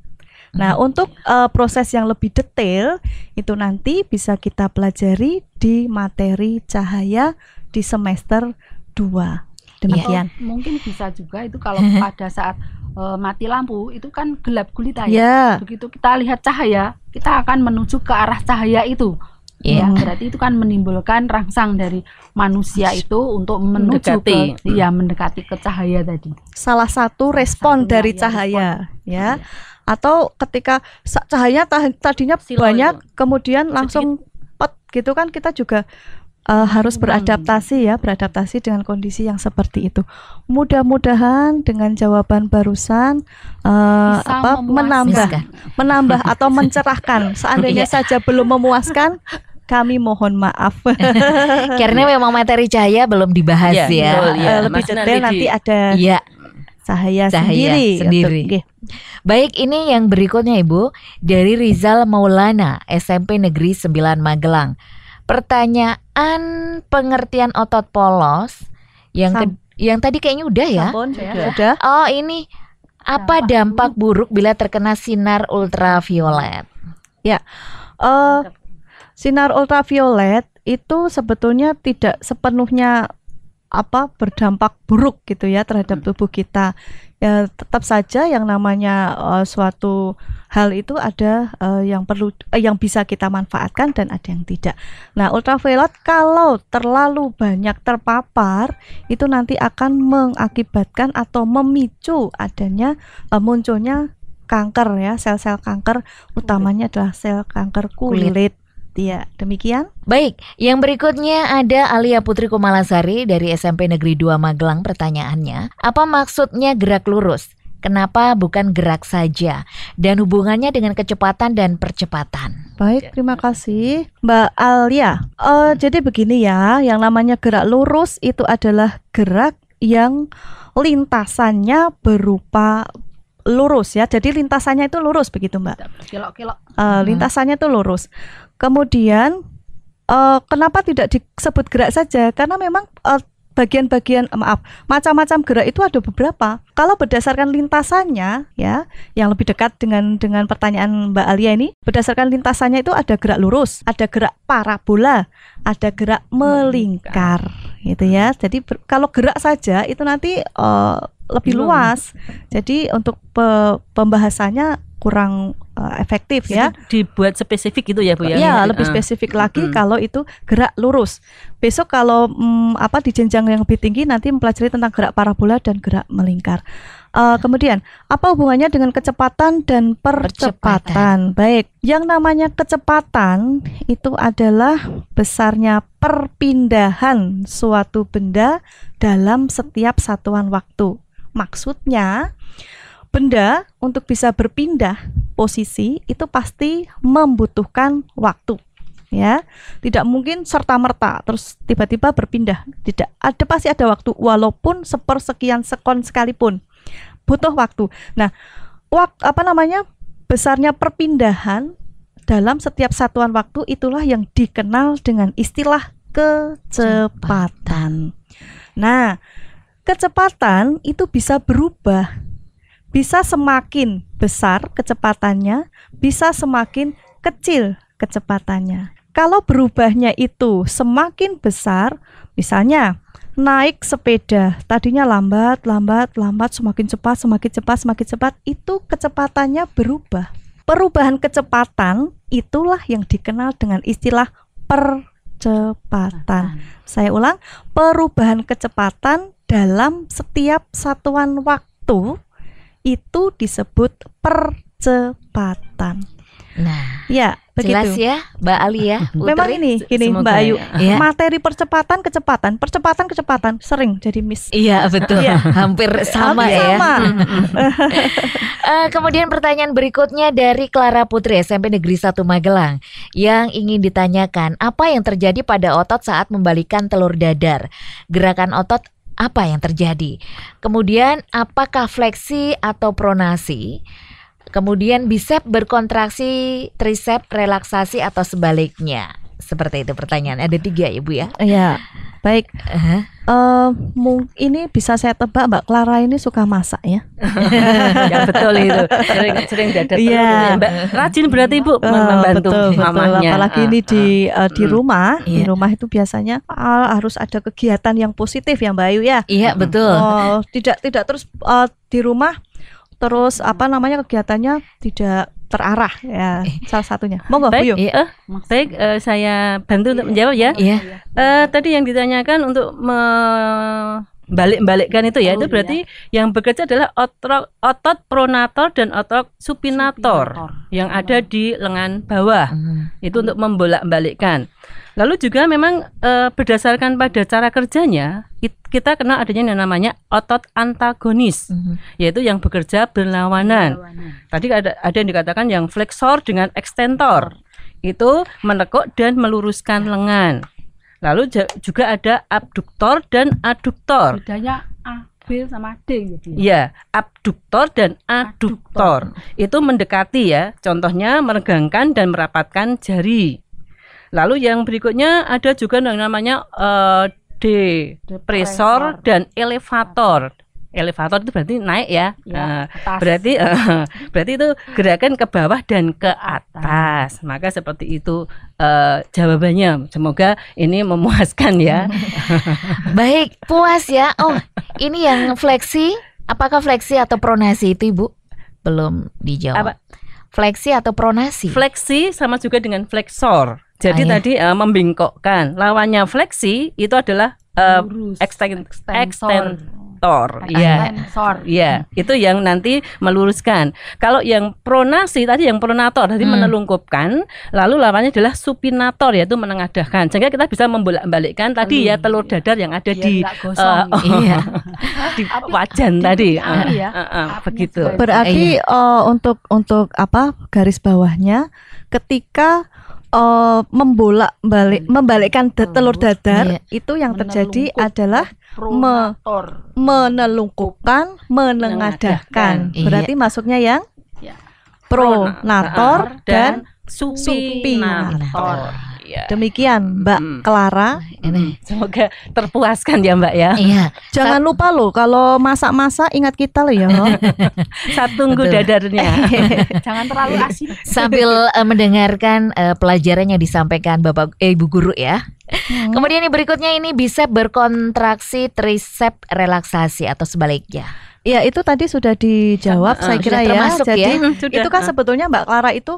Nah, mhm. untuk uh, proses yang lebih detail itu nanti bisa kita pelajari di materi cahaya di semester 2. Demikian. Atau mungkin bisa juga itu kalau pada saat uh, mati lampu itu kan gelap gulita ya. Yeah. Begitu kita lihat cahaya, kita akan menuju ke arah cahaya itu Yeah. Iya. Yang berarti itu kan menimbulkan rangsang dari manusia itu untuk menuju mendekati. ke ya mendekati ke cahaya tadi. Salah satu respon Satunya dari ya, cahaya respon. ya. Iya. Atau ketika cahaya tadinya Silo banyak itu. kemudian langsung pet gitu kan kita juga uh, harus hmm. beradaptasi ya, beradaptasi dengan kondisi yang seperti itu. Mudah-mudahan dengan jawaban barusan uh, apa menambah, menambah atau mencerahkan. Seandainya iya. saja belum memuaskan, kami mohon maaf. Karena iya. memang materi cahaya belum dibahas ya. ya. Betul, ya. Lebih Mas detail nanti, nanti ada ya. cahaya, cahaya sendiri. sendiri. Untuk, Baik, ini yang berikutnya Ibu dari Rizal Maulana, SMP Negeri 9 Magelang. Pertanyaan pengertian otot polos yang Sam ke, yang tadi kayaknya udah ya. Oh, ini apa dampak, dampak buruk bila terkena sinar ultraviolet? Ya. Uh, sinar ultraviolet itu sebetulnya tidak sepenuhnya apa berdampak buruk gitu ya terhadap hmm. tubuh kita. Ya, tetap saja yang namanya uh, suatu hal itu ada uh, yang perlu uh, yang bisa kita manfaatkan dan ada yang tidak. Nah, ultraviolet kalau terlalu banyak terpapar itu nanti akan mengakibatkan atau memicu adanya uh, munculnya kanker ya, sel-sel kanker utamanya adalah sel kanker kulit. kulit Iya, demikian. Baik, yang berikutnya ada Alia Putri Kumalasari dari SMP Negeri 2 Magelang pertanyaannya, apa maksudnya gerak lurus? Kenapa bukan gerak saja? Dan hubungannya dengan kecepatan dan percepatan. Baik, ya. terima kasih Mbak Alia. Uh, jadi begini ya, yang namanya gerak lurus itu adalah gerak yang lintasannya berupa lurus ya. Jadi lintasannya itu lurus begitu, Mbak. Kilo-kilo. Uh, eh, hmm. lintasannya itu lurus. Kemudian uh, kenapa tidak disebut gerak saja? Karena memang uh, bagian-bagian maaf macam-macam gerak itu ada beberapa kalau berdasarkan lintasannya ya yang lebih dekat dengan dengan pertanyaan Mbak Alia ini berdasarkan lintasannya itu ada gerak lurus ada gerak parabola ada gerak melingkar, melingkar. gitu ya jadi ber, kalau gerak saja itu nanti uh, lebih hmm. luas. Jadi untuk pe pembahasannya kurang uh, efektif Jadi ya. Dibuat spesifik itu ya Bu ya. Iya, lebih uh. spesifik lagi hmm. kalau itu gerak lurus. Besok kalau hmm, apa di jenjang yang lebih tinggi nanti mempelajari tentang gerak parabola dan gerak melingkar. Uh, kemudian apa hubungannya dengan kecepatan dan percepatan? percepatan? Baik, yang namanya kecepatan itu adalah besarnya perpindahan suatu benda dalam setiap satuan waktu. Maksudnya, benda untuk bisa berpindah posisi itu pasti membutuhkan waktu ya tidak mungkin serta merta terus tiba-tiba berpindah tidak ada pasti ada waktu walaupun sepersekian sekon sekalipun butuh waktu nah wak, apa namanya besarnya perpindahan dalam setiap satuan waktu itulah yang dikenal dengan istilah kecepatan nah kecepatan itu bisa berubah. Bisa semakin besar kecepatannya, bisa semakin kecil kecepatannya. Kalau berubahnya itu semakin besar, misalnya naik sepeda tadinya lambat, lambat, lambat, semakin cepat, semakin cepat, semakin cepat, itu kecepatannya berubah. Perubahan kecepatan itulah yang dikenal dengan istilah percepatan. Saya ulang, perubahan kecepatan dalam setiap satuan waktu itu disebut percepatan. Nah, ya begitu. Jelas ya, Mbak Ali ya. Memang ini, gini Mbak Ayu, ya. Iya. materi percepatan, kecepatan, percepatan, kecepatan sering jadi miss. Iya betul, ya. hampir sama hampir ya. Sama. uh, kemudian pertanyaan berikutnya dari Clara Putri SMP Negeri 1 Magelang yang ingin ditanyakan apa yang terjadi pada otot saat membalikan telur dadar. Gerakan otot apa yang terjadi. Kemudian apakah fleksi atau pronasi? Kemudian bisep berkontraksi, tricep relaksasi atau sebaliknya. Seperti itu pertanyaan. Ada tiga ya, Bu ya? Iya. Baik. Uh-huh. Uh, ini bisa saya tebak Mbak Clara ini suka masak ya? ya betul itu. Sering, sering dada Iya, ya, Mbak. Rajin berarti Bu uh, eh, membantu betul, mamanya. Betul. Apalagi uh, ini ah, di uh, di mm. rumah, iya. di rumah itu biasanya uh, harus ada kegiatan yang positif ya Mbak Ayu ya. Iya, betul. Uh, tidak tidak terus uh, di rumah terus apa namanya kegiatannya tidak terarah ya eh. salah satunya. Monggo baik, Buyo. Eh, eh, baik, uh, saya bantu untuk menjawab ya. Iya. Uh, tadi yang ditanyakan untuk me balik-balikkan itu ya. Oh, itu iya. berarti iya. yang bekerja adalah otot otot pronator dan otot supinator, supinator. yang ada hmm. di lengan bawah. Hmm. Itu untuk membolak-balikkan. Lalu juga memang e, berdasarkan pada cara kerjanya kita kenal adanya yang namanya otot antagonis, hmm yaitu yang bekerja berlawanan. berlawanan. Tadi ada ada yang dikatakan yang flexor dengan ekstentor itu menekuk dan meluruskan lengan. Lalu juga ada abduktor dan aduktor. Bedanya A, B sama D gitu. Ya, iya, abduktor dan aduktor. aduktor. Itu mendekati ya. Contohnya meregangkan dan merapatkan jari. Lalu yang berikutnya ada juga yang namanya uh, depresor dan elevator elevator itu berarti naik ya, ya uh, berarti uh, berarti itu gerakan ke bawah dan ke atas maka seperti itu uh, jawabannya semoga ini memuaskan ya baik puas ya oh ini yang fleksi apakah fleksi atau pronasi itu ibu belum dijawab Apa? fleksi atau pronasi fleksi sama juga dengan flexor. jadi ah, iya. tadi ya? uh, membengkokkan lawannya fleksi itu adalah uh, Lurus, extend, extensor. extend mentor, ya, mentor. ya itu yang nanti meluruskan. Kalau yang pronasi tadi yang pronator tadi hmm. menelungkupkan, lalu lawannya adalah supinator yaitu menengadahkan. Sehingga kita bisa membolak-balikkan tadi ya hmm. telur dadar yang ada di uh, iya. di eh, oh, iya. wajan tadi. Uh, uh, uh, begitu. Berarti uh, untuk untuk apa garis bawahnya ketika uh, membolak balik hmm. membalikkan da telur dadar iya. itu yang terjadi adalah me menelungkupkan menengadahkan iya. berarti masuknya yang ya. pronator dan supinator. Yeah. Demikian Mbak hmm. Clara. Ini semoga terpuaskan ya Mbak ya. Iya. Jangan Sat lupa loh kalau masak-masak ingat kita loh ya. Saat tunggu dadarnya. Jangan terlalu iya. asin. Sambil uh, mendengarkan uh, pelajaran disampaikan Bapak eh, Ibu guru ya. Hmm. Kemudian yang berikutnya ini bisa berkontraksi trisep relaksasi atau sebaliknya. Ya itu tadi sudah dijawab uh, saya eh, kira ya. Jadi ya. Hmm, itu kan hmm. sebetulnya Mbak Clara itu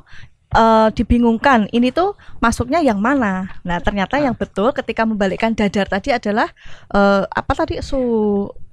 uh, dibingungkan ini tuh masuknya yang mana nah ternyata ah. yang betul ketika membalikkan dadar tadi adalah uh, apa tadi su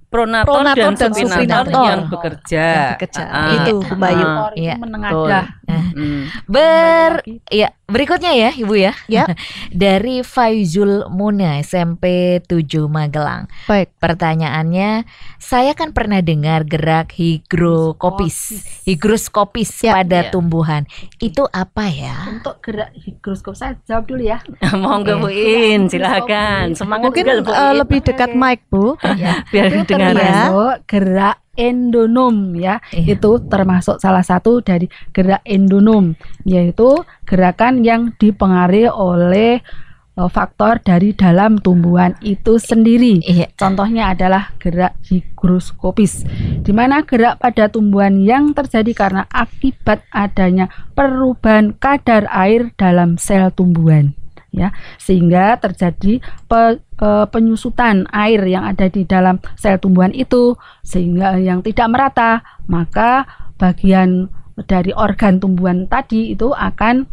pronator, pronator dan, dan supinator yang bekerja, yang bekerja. Uh, itu ah, Bayu uh, ya. menengadah hmm. ber ya Berikutnya ya Ibu ya. Ya. Yep. Dari Faizul Muna SMP 7 Magelang. Baik. Pertanyaannya, saya kan pernah dengar gerak higrokopis. Higroskopis yep. Ya. pada yep. Ya. tumbuhan. Itu apa ya? Untuk gerak higroskopis, saya jawab dulu ya. Monggo Bu In, silakan. Semangat Mungkin uh, lebih dekat mic Bu. Ya. Biar dengar ya. Gerak endonom ya. Iya. Itu termasuk salah satu dari gerak endonom yaitu gerakan yang dipengaruhi oleh e, faktor dari dalam tumbuhan itu sendiri. Iya. Contohnya adalah gerak higroskopis, di mana gerak pada tumbuhan yang terjadi karena akibat adanya perubahan kadar air dalam sel tumbuhan ya sehingga terjadi pe, e, penyusutan air yang ada di dalam sel tumbuhan itu sehingga yang tidak merata maka bagian dari organ tumbuhan tadi itu akan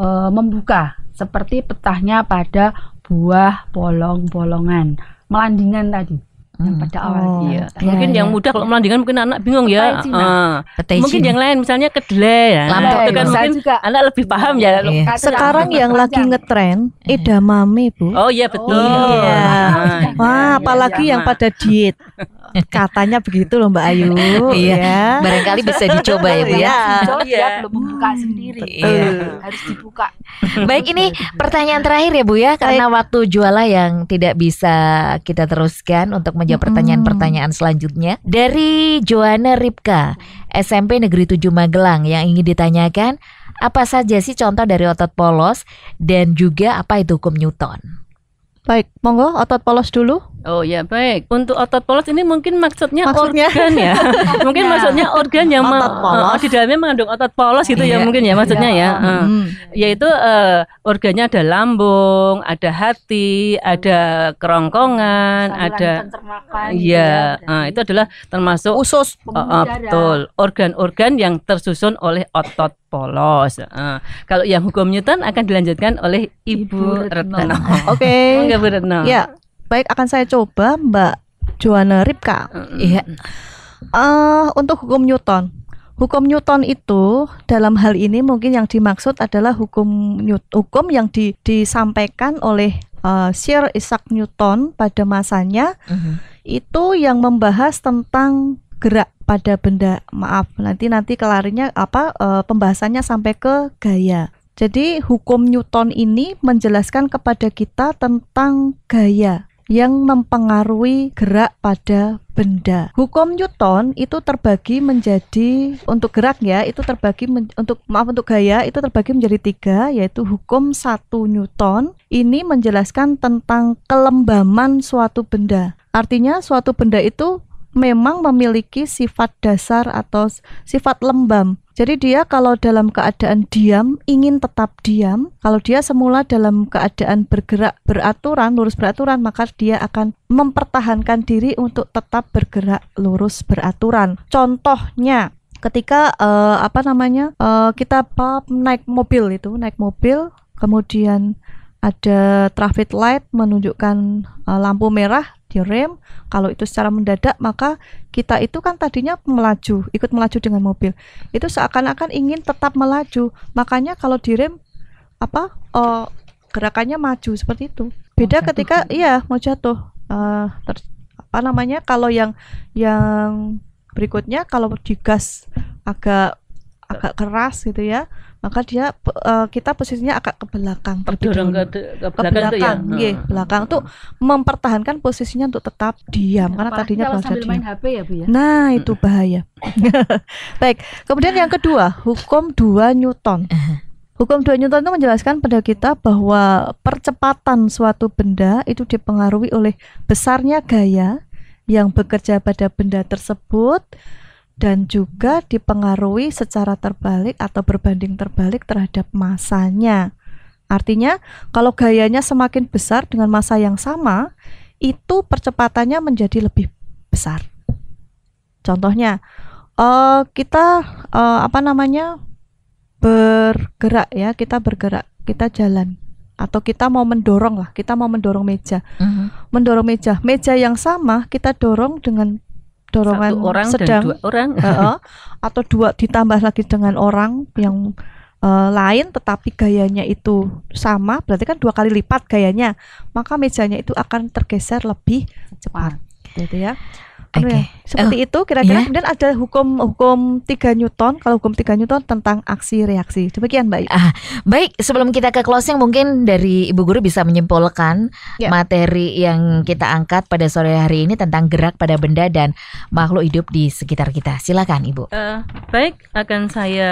e, membuka seperti petahnya pada buah bolong-bolongan melandingan tadi yang hmm. pada awal oh, iya. mungkin iya. yang mudah kalau melandingan mungkin anak bingung ya. Uh, mungkin yang lain misalnya kedelai ya. Lampak itu kan mungkin juga. anak lebih paham ya. Iya. Sekarang yang lagi ngetren eh. edamame, Bu. Oh iya betul. Oh, iya. Ah, Wah, iya, iya, apalagi iya. yang nah. pada diet. Katanya begitu loh Mbak Ayu. iya. Ya. Barangkali bisa dicoba ya Bu ya. Iya. iya. belum buka sendiri. Hmm, iya. Harus dibuka. Baik ini pertanyaan terakhir ya Bu ya karena Baik. waktu juala yang tidak bisa kita teruskan untuk menjawab pertanyaan-pertanyaan selanjutnya dari Joanna Ripka SMP Negeri 7 Magelang yang ingin ditanyakan apa saja sih contoh dari otot polos dan juga apa itu hukum Newton? Baik, monggo otot polos dulu. Oh ya baik. Untuk otot polos ini mungkin maksudnya, maksudnya? organ ya. mungkin ya. maksudnya organ yang otot polos. Uh, di dalamnya mengandung otot polos gitu ya iya. mungkin ya maksudnya iya. ya. Uh, hmm. Yaitu uh, organnya ada lambung, ada hati, ada kerongkongan, Saluran ada gitu Iya, ya, uh, itu adalah termasuk usus uh, uh, betul organ-organ yang tersusun oleh otot polos. Uh, kalau yang hukum Newton akan dilanjutkan oleh Ibu, Ibu Retno. Oke. Okay. Enggak Retno. Ya baik akan saya coba Mbak Joanna Ripka. Iya. Mm uh, untuk hukum Newton. Hukum Newton itu dalam hal ini mungkin yang dimaksud adalah hukum hukum yang di, disampaikan oleh uh, Sir Isaac Newton pada masanya mm -hmm. itu yang membahas tentang gerak pada benda maaf nanti nanti kelarinya apa uh, pembahasannya sampai ke gaya. Jadi hukum Newton ini menjelaskan kepada kita tentang gaya yang mempengaruhi gerak pada benda. Hukum Newton itu terbagi menjadi untuk gerak ya, itu terbagi men, untuk maaf untuk gaya itu terbagi menjadi tiga, yaitu hukum satu Newton. Ini menjelaskan tentang kelembaman suatu benda. Artinya suatu benda itu memang memiliki sifat dasar atau sifat lembam jadi dia kalau dalam keadaan diam ingin tetap diam, kalau dia semula dalam keadaan bergerak beraturan, lurus beraturan, maka dia akan mempertahankan diri untuk tetap bergerak lurus beraturan. Contohnya ketika uh, apa namanya? Uh, kita naik mobil itu, naik mobil kemudian ada traffic light menunjukkan uh, lampu merah direm. Kalau itu secara mendadak, maka kita itu kan tadinya melaju, ikut melaju dengan mobil. Itu seakan-akan ingin tetap melaju. Makanya kalau direm apa uh, gerakannya maju seperti itu. Beda ketika iya mau jatuh. Uh, ter, apa namanya? Kalau yang yang berikutnya kalau digas agak agak keras gitu ya maka dia uh, kita posisinya agak ke belakang terdorong ke, ke belakang, ke belakang ya? belakang hmm. tuh mempertahankan posisinya untuk tetap diam ya, karena tadinya kalau sambil main HP ya bu ya nah itu bahaya baik kemudian yang kedua hukum dua Newton Hukum dua Newton itu menjelaskan pada kita bahwa percepatan suatu benda itu dipengaruhi oleh besarnya gaya yang bekerja pada benda tersebut dan juga dipengaruhi secara terbalik atau berbanding terbalik terhadap masanya. Artinya, kalau gayanya semakin besar dengan masa yang sama, itu percepatannya menjadi lebih besar. Contohnya, uh, kita uh, apa namanya bergerak ya, kita bergerak, kita jalan atau kita mau mendorong lah, kita mau mendorong meja, uh mm-hmm. -huh. mendorong meja, meja yang sama kita dorong dengan dorongan Satu orang sedang dan dua orang uh, atau dua ditambah lagi dengan orang yang uh, lain tetapi gayanya itu sama berarti kan dua kali lipat gayanya maka mejanya itu akan tergeser lebih cepat gitu ya okay. Ya? seperti uh, itu kira-kira yeah. kemudian ada hukum hukum 3 Newton kalau hukum 3 Newton tentang aksi reaksi demikian baik. Ah, baik sebelum kita ke closing mungkin dari Ibu Guru bisa menyimpulkan yeah. materi yang kita angkat pada sore hari ini tentang gerak pada benda dan makhluk hidup di sekitar kita silakan Ibu uh, baik akan saya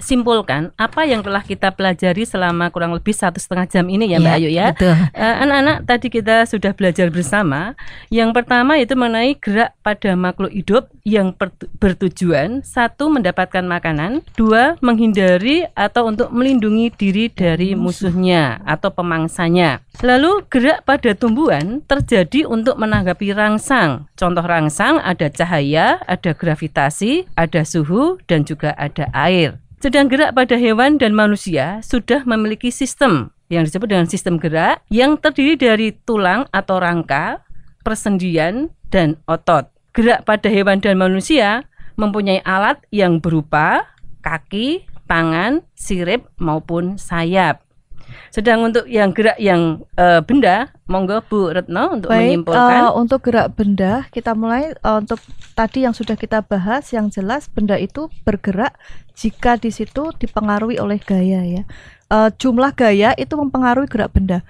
simpulkan apa yang telah kita pelajari selama kurang lebih satu setengah jam ini ya iya, Mbak yeah, Ayu ya eh, anak-anak uh, tadi kita sudah belajar bersama yang pertama itu mengenai gerak pada makhluk hidup yang bertujuan satu mendapatkan makanan, dua menghindari atau untuk melindungi diri dari musuhnya atau pemangsanya. Lalu gerak pada tumbuhan terjadi untuk menanggapi rangsang. Contoh rangsang ada cahaya, ada gravitasi, ada suhu dan juga ada air. Sedang gerak pada hewan dan manusia sudah memiliki sistem yang disebut dengan sistem gerak yang terdiri dari tulang atau rangka, persendian, dan otot. Gerak pada hewan dan manusia mempunyai alat yang berupa kaki, tangan, sirip maupun sayap. Sedang untuk yang gerak yang uh, benda, monggo Bu Retno untuk Baik, menyimpulkan. Uh, untuk gerak benda, kita mulai uh, untuk tadi yang sudah kita bahas, yang jelas benda itu bergerak jika di situ dipengaruhi oleh gaya ya. Uh, jumlah gaya itu mempengaruhi gerak benda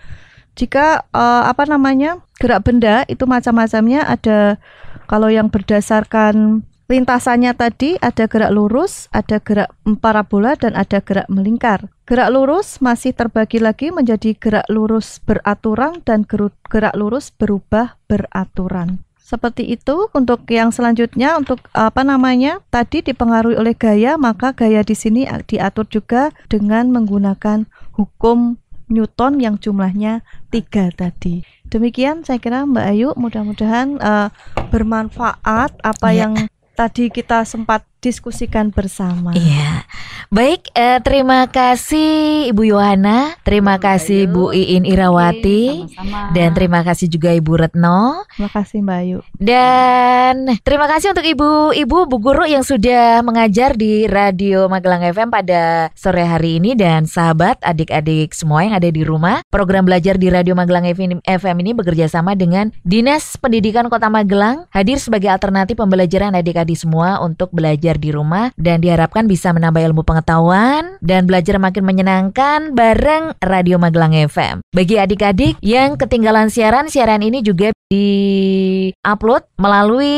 jika uh, apa namanya gerak benda itu macam-macamnya ada kalau yang berdasarkan lintasannya tadi ada gerak lurus, ada gerak parabola dan ada gerak melingkar. Gerak lurus masih terbagi lagi menjadi gerak lurus beraturan dan gerak lurus berubah beraturan. Seperti itu untuk yang selanjutnya untuk apa namanya tadi dipengaruhi oleh gaya maka gaya di sini diatur juga dengan menggunakan hukum Newton yang jumlahnya tiga tadi. Demikian saya kira Mbak Ayu mudah-mudahan uh, bermanfaat apa yeah. yang tadi kita sempat diskusikan bersama. Iya. Baik, eh, terima kasih Ibu Yohana, terima Mbak kasih Ayu. Bu Iin Irawati sama dan terima kasih juga Ibu Retno. Terima kasih Mbak Ayu. Dan terima kasih untuk ibu-ibu Bu Guru yang sudah mengajar di Radio Magelang FM pada sore hari ini dan sahabat adik-adik semua yang ada di rumah. Program belajar di Radio Magelang FM ini bekerja sama dengan Dinas Pendidikan Kota Magelang hadir sebagai alternatif pembelajaran adik-adik semua untuk belajar belajar di rumah dan diharapkan bisa menambah ilmu pengetahuan dan belajar makin menyenangkan bareng Radio Magelang FM. Bagi adik-adik yang ketinggalan siaran, siaran ini juga di-upload melalui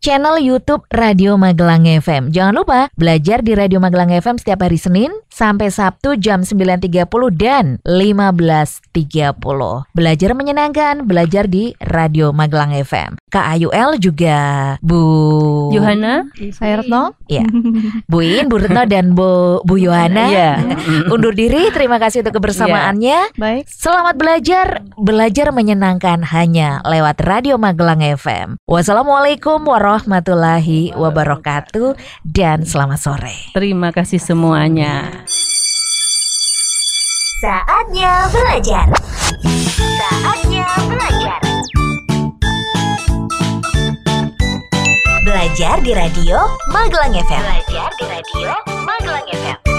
channel YouTube Radio Magelang FM. Jangan lupa belajar di Radio Magelang FM setiap hari Senin sampai Sabtu jam 9.30 dan 15.30. Belajar menyenangkan, belajar di Radio Magelang FM. Kak Ayuel juga Bu Yohana, saya Retno. Ya. Bu In, Bu Retno dan Bu Bu Yohana. Ya. Undur diri, terima kasih untuk kebersamaannya. Ya. Baik. Selamat belajar, belajar menyenangkan hanya lewat Radio Magelang FM. Wassalamualaikum warahmatullahi wabarakatuh dan selamat sore. Terima kasih semuanya. Saatnya belajar. Saatnya belajar. Belajar di radio Magelang FM. Belajar di radio Magelang FM.